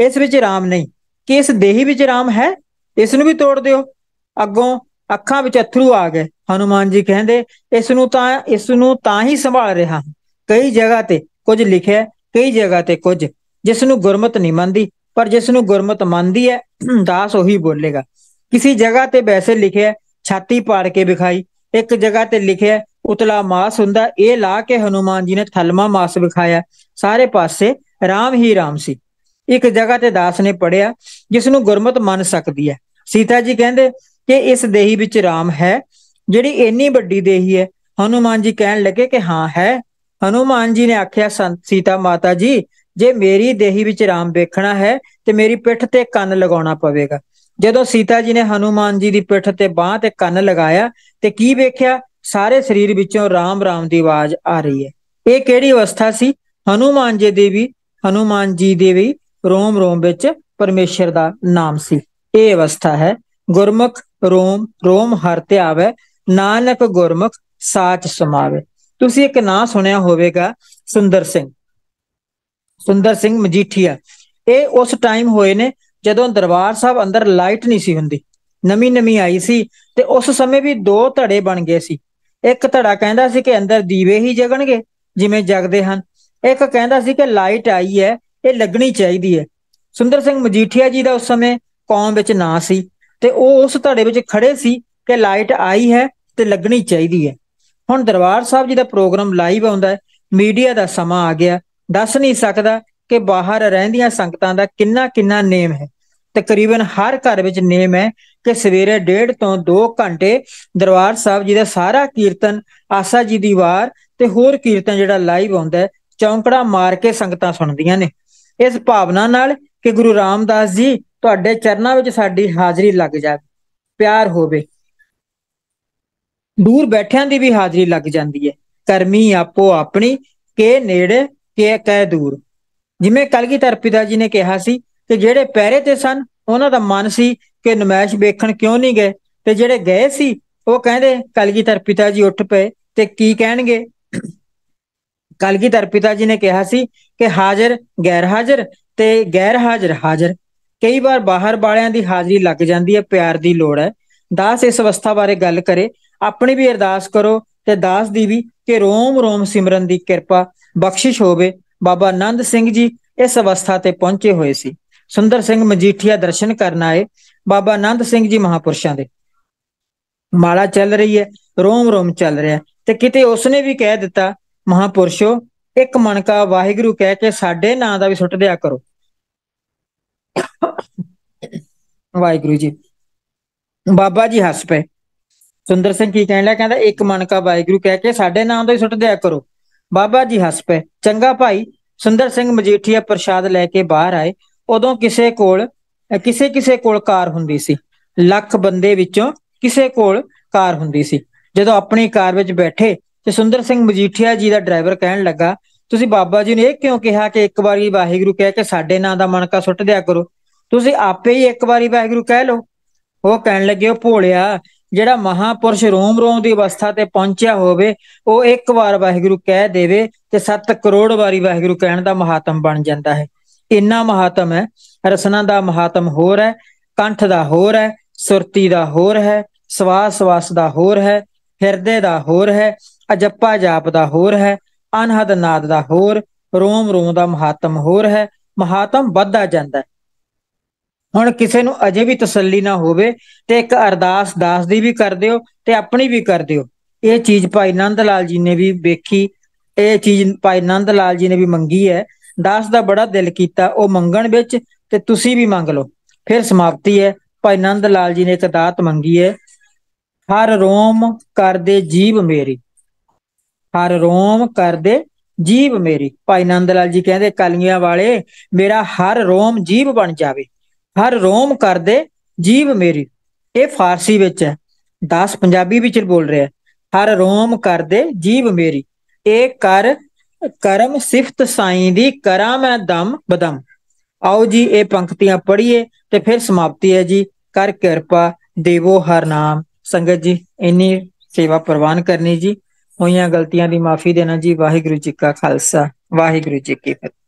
[SPEAKER 1] ਇਸ ਵਿੱਚ ਰਾਮ ਨਹੀਂ ਕਿ ਇਸ ਦੇਹੀ ਵਿੱਚ ਰਾਮ ਹੈ ਇਸ ਨੂੰ ਵੀ ਤੋੜ ਦਿਓ ਅੱਗੋਂ ਅੱਖਾਂ ਵਿੱਚ ਅਥਰੂ ਆ ਗਏ ਹਨੂਮਾਨ ਜੀ ਕਹਿੰਦੇ ਇਸ ਨੂੰ ਤਾਂ ਇਸ ਨੂੰ ਤਾਂ ਹੀ ਸੰਭਾਲ ਰਿਹਾ ਕਈ ਜਗ੍ਹਾ ਤੇ ਕੁਝ ਲਿਖਿਆ ਕਈ ਜਗ੍ਹਾ ਤੇ ਕੁਝ ਜਿਸ ਨੂੰ ਗੁਰਮਤ ਨਹੀਂ ਮੰਨਦੀ ਪਰ ਜਿਸ ਨੂੰ ਗੁਰਮਤ ਮੰਨਦੀ ਹੈ ਦਾਸ ਉਹੀ ਬੋਲੇਗਾ ਕਿਸੇ ਜਗ੍ਹਾ ਤੇ ਵੈਸੇ ਲਿਖਿਆ ਛਾਤੀ ਪਾੜ ਕੇ ਵਿਖਾਈ ਇੱਕ ਜਗ੍ਹਾ ਤੇ ਲਿਖਿਆ ਉਤਲਾ ਮਾਸ ਹੁੰਦਾ ਇਹ ਲਾ ਕੇ ਹਨੂਮਾਨ ਜੀ ਨੇ ਥਲਮਾ ਮਾਸ ਵਿਖਾਇਆ ਸਾਰੇ ਪਾਸੇ ਰਾਮ ਹੀ ਰਾਮ ਸੀ ਇੱਕ ਜਗ੍ਹਾ ਤੇ ਦਾਸ ਨੇ ਪੜਿਆ ਜਿਸ ਨੂੰ ਗੁਰਮਤ ਮੰਨ ਸਕਦੀ ਹੈ ਸੀਤਾ ਜੀ ਕਹਿੰਦੇ ਕਿ ਇਸ ਦੇਹੀ ਵਿੱਚ ਰਾਮ ਹੈ ਜਿਹੜੀ ਇੰਨੀ ਵੱਡੀ ਦੇਹੀ ਹੈ ਹਨੂਮਾਨ ਜੀ ਕਹਿਣ ਲੱਗੇ ਕਿ ਹਾਂ ਹੈ ਹਨੂਮਾਨ ਜੀ ਨੇ ਆਖਿਆ ਸੀਤਾ ਮਾਤਾ ਜੀ ਜੇ ਮੇਰੀ ਦੇਹੀ ਵਿੱਚ ਰਾਮ ਵੇਖਣਾ ਹੈ ਤੇ ਮੇਰੀ ਪਿੱਠ ਤੇ ਕੰਨ ਲਗਾਉਣਾ ਪਵੇਗਾ ਜਦੋਂ ਸੀਤਾ ਜੀ ਨੇ ਹਨੂਮਾਨ ਜੀ ਦੀ ਪਿੱਠ ਤੇ ਬਾਹ ਤੇ ਕੰਨ ਲਗਾਇਆ ਤੇ ਕੀ ਵੇਖਿਆ ਸਾਰੇ ਸਰੀਰ ਵਿੱਚੋਂ ਰਾਮ ਰਾਮ ਦੀ ਆਵਾਜ਼ ਆ ਰਹੀ ਹੈ ਇਹ ਕਿਹੜੀ ਅਵਸਥਾ ਸੀ ਹਨੂਮਾਨ ਜੀ ਦੇ ਵੀ ਹਨੂਮਾਨ ਜੀ ਦੇ ਵੀ ਰੋਮ ਰੋਮ ਵਿੱਚ ਪਰਮੇਸ਼ਰ ਦਾ ਨਾਮ ਸੀ ਇਹ ਅਵਸਥਾ ਹੈ ਗੁਰਮੁਖ ਰੋਮ ਰੋਮ ਹਰ ਤੇ ਆਵੇ ਨਾਨਕ ਗੁਰਮੁਖ ਸਾਚ ਸਮਾਵੇ ਤੁਸੀਂ ਇੱਕ ਨਾਂ ਸੁਣਿਆ ਹੋਵੇਗਾ ਸੁੰਦਰ ਸਿੰਘ ਸੁੰਦਰ ਸਿੰਘ ਮਜੀਠੀਆ ਇਹ ਉਸ ਟਾਈਮ ਹੋਏ ਨੇ ਜਦੋਂ ਦਰਬਾਰ ਸਾਹਿਬ ਅੰਦਰ ਲਾਈਟ ਨਹੀਂ ਸੀ ਹੁੰਦੀ ਨਵੀਂ ਨਵੀਂ ਆਈ ਸੀ ਤੇ ਉਸ ਸਮੇਂ ਵੀ ਦੋ ਧੜੇ ਬਣ ਗਏ ਸੀ ਇੱਕ ਧੜਾ ਕਹਿੰਦਾ ਸੀ ਕਿ ਅੰਦਰ ਦੀਵੇ ਹੀ ਜਗਣਗੇ ਜਿਵੇਂ ਜਗਦੇ ਹਨ ਇੱਕ ਕਹਿੰਦਾ ਸੀ ਕਿ ਲਾਈਟ ਆਈ ਹੈ ਇਹ ਲੱਗਣੀ ਚਾਹੀਦੀ ਹੈ ਸੁੰਦਰ ਸਿੰਘ ਮਜੀਠੀਆ ਜੀ ਦਾ ਉਸ ਸਮੇਂ ਕੌਮ ਵਿੱਚ ਨਾਂ ਸੀ ਤੇ ਉਹ ਉਸ ਧੜੇ ਵਿੱਚ ਖੜੇ ਸੀ ਕਿ ਲਾਈਟ ਆਈ ਹੈ ਤੇ ਲੱਗਣੀ ਚਾਹੀਦੀ ਹੈ ਹੁਣ ਦਰਬਾਰ ਸਾਹਿਬ ਜੀ ਦਾ ਪ੍ਰੋਗਰਾਮ ਲਾਈਵ ਆਉਂਦਾ ਹੈ ਮੀਡੀਆ ਦਾ ਸਮਾਂ ਆ ਗਿਆ ਦੱਸ ਨਹੀਂ ਸਕਦਾ ਕਿ ਬਾਹਰ ਰਹਿੰਦੀਆਂ ਸੰਗਤਾਂ ਦਾ ਕਿੰਨਾ ਕਿੰਨਾ ਨੇਮ ਹੈ ਤਕਰੀਬਨ ਹਰ ਘਰ ਵਿੱਚ ਨੇਮ ਹੈ ਕਿ ਸਵੇਰੇ ਡੇਢ ਤੋਂ 2 ਘੰਟੇ ਦਰਬਾਰ ਸਾਹਿਬ ਜੀ ਦਾ ਸਾਰਾ ਕੀਰਤਨ ਆਸਾ ਜੀ ਦੀ ਵਾਰ ਤੇ ਹੋਰ ਕੀਰਤਨ ਜਿਹੜਾ ਲਾਈਵ ਆਉਂਦਾ ਚੌਂਕੜਾ ਮਾਰ ਕੇ ਸੰਗਤਾਂ ਸੁਣਦੀਆਂ ਨੇ ਇਸ ਭਾਵਨਾ ਨਾਲ ਕਿ ਗੁਰੂ ਰਾਮਦਾਸ ਜੀ ਤੁਹਾਡੇ ਚਰਨਾਂ ਵਿੱਚ ਸਾਡੀ ਹਾਜ਼ਰੀ ਲੱਗ ਜਾਵੇ ਪਿਆਰ ਹੋਵੇ ਦੂਰ ਬੈਠਿਆਂ ਦੀ ਵੀ ਹਾਜ਼ਰੀ ਲੱਗ ਜਾਂਦੀ ਹੈ ਕਰਮੀ ਆਪੋ ਆਪਣੀ ਕੇ ਨੇੜੇ ਕੇ ਕਹਿ ਦੂਰ ਜਿਵੇਂ ਕਲਗੀਧਰ ਪਿਤਾ ਜੀ ਨੇ ਕਿਹਾ ਸੀ ਕਿ ਜਿਹੜੇ ਪਹਿਰੇ ਤੇ ਸਨ ਉਹਨਾਂ ਦਾ ਮਨ ਸੀ ਕਿ ਨਮਾਇਸ਼ ਵੇਖਣ ਕਿਉਂ ਨਹੀਂ ਗਏ ਤੇ ਜਿਹੜੇ ਗਏ ਸੀ ਉਹ ਕਹਿੰਦੇ ਕਲਗੀਧਰ ਪਿਤਾ ਜੀ ਉੱਠ ਪਏ ਤੇ ਕੀ ਕਹਿਣਗੇ ਕਲਗੀਧਰ ਪਿਤਾ ਜੀ ਨੇ ਕਿਹਾ ਸੀ ਕਿ ਹਾਜ਼ਰ ਗੈਰ ਹਾਜ਼ਰ ਤੇ ਗੈਰ ਹਾਜ਼ਰ ਹਾਜ਼ਰ ਕਈ ਵਾਰ ਬਾਹਰ ਵਾਲਿਆਂ ਦੀ ਹਾਜ਼ਰੀ ਲੱਗ ਜਾਂਦੀ ਹੈ ਪਿਆਰ ਦੀ ਲੋੜ ਹੈ ਦਾਸ ਇਸ ਅਵਸਥਾ ਬਾਰੇ ਗੱਲ ਕਰੇ ਆਪਣੀ ਵੀ ਅਰਦਾਸ ਕਰੋ ਤੇ ਦਾਸ ਦੀ ਵੀ ਕਿ ਰੋਮ ਰੋਮ ਸਿਮਰਨ ਦੀ ਕਿਰਪਾ ਬਖਸ਼ਿਸ਼ ਹੋਵੇ ਬਾਬਾ ਆਨੰਦ ਸਿੰਘ ਜੀ ਇਸ ਅਵਸਥਾ ਤੇ ਪਹੁੰਚੇ ਹੋਏ ਸੀ ਸੁੰਦਰ ਸਿੰਘ ਮਜੀਠੀਆ ਦਰਸ਼ਨ ਕਰਨ ਆਏ ਬਾਬਾ ਆਨੰਦ ਸਿੰਘ ਜੀ ਮਹਾਪੁਰਸ਼ਾਂ ਦੇ ਮਾਲਾ ਚੱਲ ਰਹੀ ਹੈ ਰੋਮ ਰੋਮ ਚੱਲ ਰਿਹਾ ਤੇ ਕਿਤੇ ਉਸਨੇ ਵੀ ਕਹਿ ਦਿੱਤਾ ਮਹਾਪੁਰਸ਼ੋ ਇੱਕ ਮਣਕਾ ਵਾਹਿਗੁਰੂ ਕਹਿ ਕੇ ਸਾਡੇ ਨਾਂ ਦਾ ਵੀ ਸੁੱਟ ਦਿਆ ਕਰੋ ਵਾਹਿਗੁਰੂ ਜੀ ਬਾਬਾ ਜੀ ਹੱਸ ਪਏ ਸੁੰਦਰ ਸਿੰਘ ਕੀ ਕਹਿਣ ਲੱਗਾ ਕਹਿੰਦਾ ਇੱਕ ਮਣਕਾ ਵਾਹਿਗੁਰੂ ਕਹਿ ਕੇ ਸਾਡੇ ਨਾਂ ਦਾ ਹੀ ਸੁੱਟ ਦਿਆ ਕਰੋ ਬਾਬਾ ਜੀ ਹੱਸ ਪਏ ਚੰਗਾ ਭਾਈ ਸੁੰਦਰ ਸਿੰਘ ਮਜੀਠੀਆ ਪ੍ਰਸ਼ਾਦ ਲੈ ਕੇ ਬਾਹਰ ਆਏ ਉਦੋਂ ਕਿਸੇ ਕੋਲ ਕਿਸੇ ਕਿਸੇ ਕੋਲ ਕਾਰ ਹੁੰਦੀ ਸੀ ਲੱਖ ਬੰਦੇ ਵਿੱਚੋਂ ਕਿਸੇ ਕੋਲ ਕਾਰ ਹੁੰਦੀ ਸੀ ਜਦੋਂ ਆਪਣੀ ਕਾਰ ਵਿੱਚ ਬੈਠੇ ਤੇ ਸੁੰਦਰ ਸਿੰਘ ਮਜੀਠੀਆ ਜੀ ਦਾ ਡਰਾਈਵਰ ਕਹਿਣ ਲੱਗਾ ਤੁਸੀਂ ਬਾਬਾ ਜੀ ਨੇ ਇਹ ਕਿਉਂ ਕਿਹਾ ਕਿ ਇੱਕ ਵਾਰੀ ਵਾਹਿਗੁਰੂ ਕਹਿ ਕੇ ਸਾਡੇ ਨਾਂ ਦਾ ਮਣਕਾ ਸੁੱਟ ਦਿਆ ਕਰੋ ਤੁਸੀਂ ਆਪੇ ਹੀ ਇੱਕ ਵਾਰੀ ਵਾਹਿਗੁਰੂ ਕਹਿ ਲਓ ਉਹ ਕਹਿਣ ਲੱਗੇ ਉਹ ਭੋਲਿਆ ਜਿਹੜਾ ਮਹਾਪੁਰਸ਼ ਰੋਮ ਰੋਮ ਦੀ ਅਵਸਥਾ ਤੇ ਪਹੁੰਚਿਆ ਹੋਵੇ ਉਹ ਇੱਕ ਵਾਰ ਵਾਹਿਗੁਰੂ ਕਹਿ ਦੇਵੇ ਤੇ 7 ਕਰੋੜ ਵਾਰੀ ਵਾਹਿਗੁਰੂ ਕਹਿਣ ਦਾ ਮਹਾਤਮ ਬਣ ਜਾਂਦਾ ਹੈ ਇੰਨਾ ਮਹਾਤਮ ਹੈ ਰਸਨਾ ਦਾ ਮਹਾਤਮ ਹੋਰ ਹੈ ਕੰਠ ਦਾ ਹੋਰ ਹੈ ਸੁਰਤੀ ਦਾ ਹੋਰ ਹੈ ਸਵਾਸ ਸਵਾਸ ਦਾ ਹੋਰ ਹੈ ਹਿਰਦੇ ਦਾ ਹੋਰ ਹੈ ਅਜੱਪਾ ਜਾਪ ਦਾ ਹੋਰ ਹੈ ਅਨਹਦ ਨਾਦ ਦਾ ਹੋਰ ਰੋਮ ਰੋਮ ਦਾ ਮਹਾਤਮ ਹੋਰ ਹੈ ਮਹਾਤਮ ਵੱਧਾ ਜਾਂਦਾ ਹੈ ਹੁਣ ਕਿਸੇ ਨੂੰ ਅਜੇ ਵੀ ਤਸੱਲੀ ਨਾ ਹੋਵੇ ਤੇ ਇੱਕ ਅਰਦਾਸ ਦਾਸ ਦੀ ਵੀ ਕਰ ਦਿਓ ਤੇ ਆਪਣੀ ਵੀ ਕਰ ਦਿਓ ਇਹ ਚੀਜ਼ ਭਾਈ ਨੰਦ ਲਾਲ ਜੀ ਨੇ ਵੀ ਵੇਖੀ ਇਹ ਚੀਜ਼ ਭਾਈ ਨੰਦ ਲਾਲ ਜੀ ਨੇ ਵੀ ਮੰਗੀ ਹੈ ਦਾਸ ਦਾ ਬੜਾ ਦਿਲ ਕੀਤਾ ਉਹ ਮੰਗਣ ਵਿੱਚ ਤੇ ਤੁਸੀਂ ਵੀ ਮੰਗ ਲਓ ਫਿਰ ਸਮਾਪਤੀ ਹੈ ਭਾਈ ਨੰਦ ਲਾਲ ਜੀ ਨੇ ਇੱਕ ਦਾਤ ਮੰਗੀ ਹੈ ਹਰ ਰੋਮ ਕਰਦੇ ਜੀਵ ਮੇਰੀ ਹਰ ਰੋਮ ਕਰਦੇ ਜੀਵ ਮੇਰੀ ਭਾਈ ਨੰਦ ਲਾਲ ਜੀ ਕਹਿੰਦੇ ਕਲੀਆਂ ਵਾਲੇ ਮੇਰਾ ਹਰ ਰੋਮ ਜੀਵ ਬਣ ਜਾਵੇ ਹਰ ਰੋਮ ਕਰਦੇ ਜੀਵ ਮੇਰੀ ਇਹ ਫਾਰਸੀ ਵਿੱਚ ਹੈ ਦਾਸ ਪੰਜਾਬੀ ਵਿੱਚ ਬੋਲ ਰਿਹਾ ਹਰ ਰੋਮ ਕਰਦੇ ਜੀਵ ਮੇਰੀ ਇਹ ਕਰ ਕਰਮ ਸਿਫਤ ਸਾਈਂ ਦੀ ਕਰਾਂ ਮੈਂ ਦਮ ਬਦਮ ਆਓ ਜੀ ਇਹ ਪੰਕਤੀਆਂ ਪੜ੍ਹੀਏ ਤੇ ਫਿਰ ਸਮਾਪਤੀ ਹੈ ਜੀ ਕਰ ਕਿਰਪਾ ਦੇਵੋ ਹਰ ਨਾਮ ਸੰਗਤ ਜੀ ਇਨੀ ਸੇਵਾ ਪ੍ਰਵਾਨ ਕਰਨੀ ਜੀ ਹੋਈਆਂ ਗਲਤੀਆਂ ਦੀ ਮਾਫੀ ਦੇਣਾ ਜੀ ਵਾਹਿਗੁਰੂ ਜੀ ਕਾ ਖਾਲਸਾ ਵਾਹਿਗੁਰੂ ਜੀ ਕੀ ਫਤਿਹ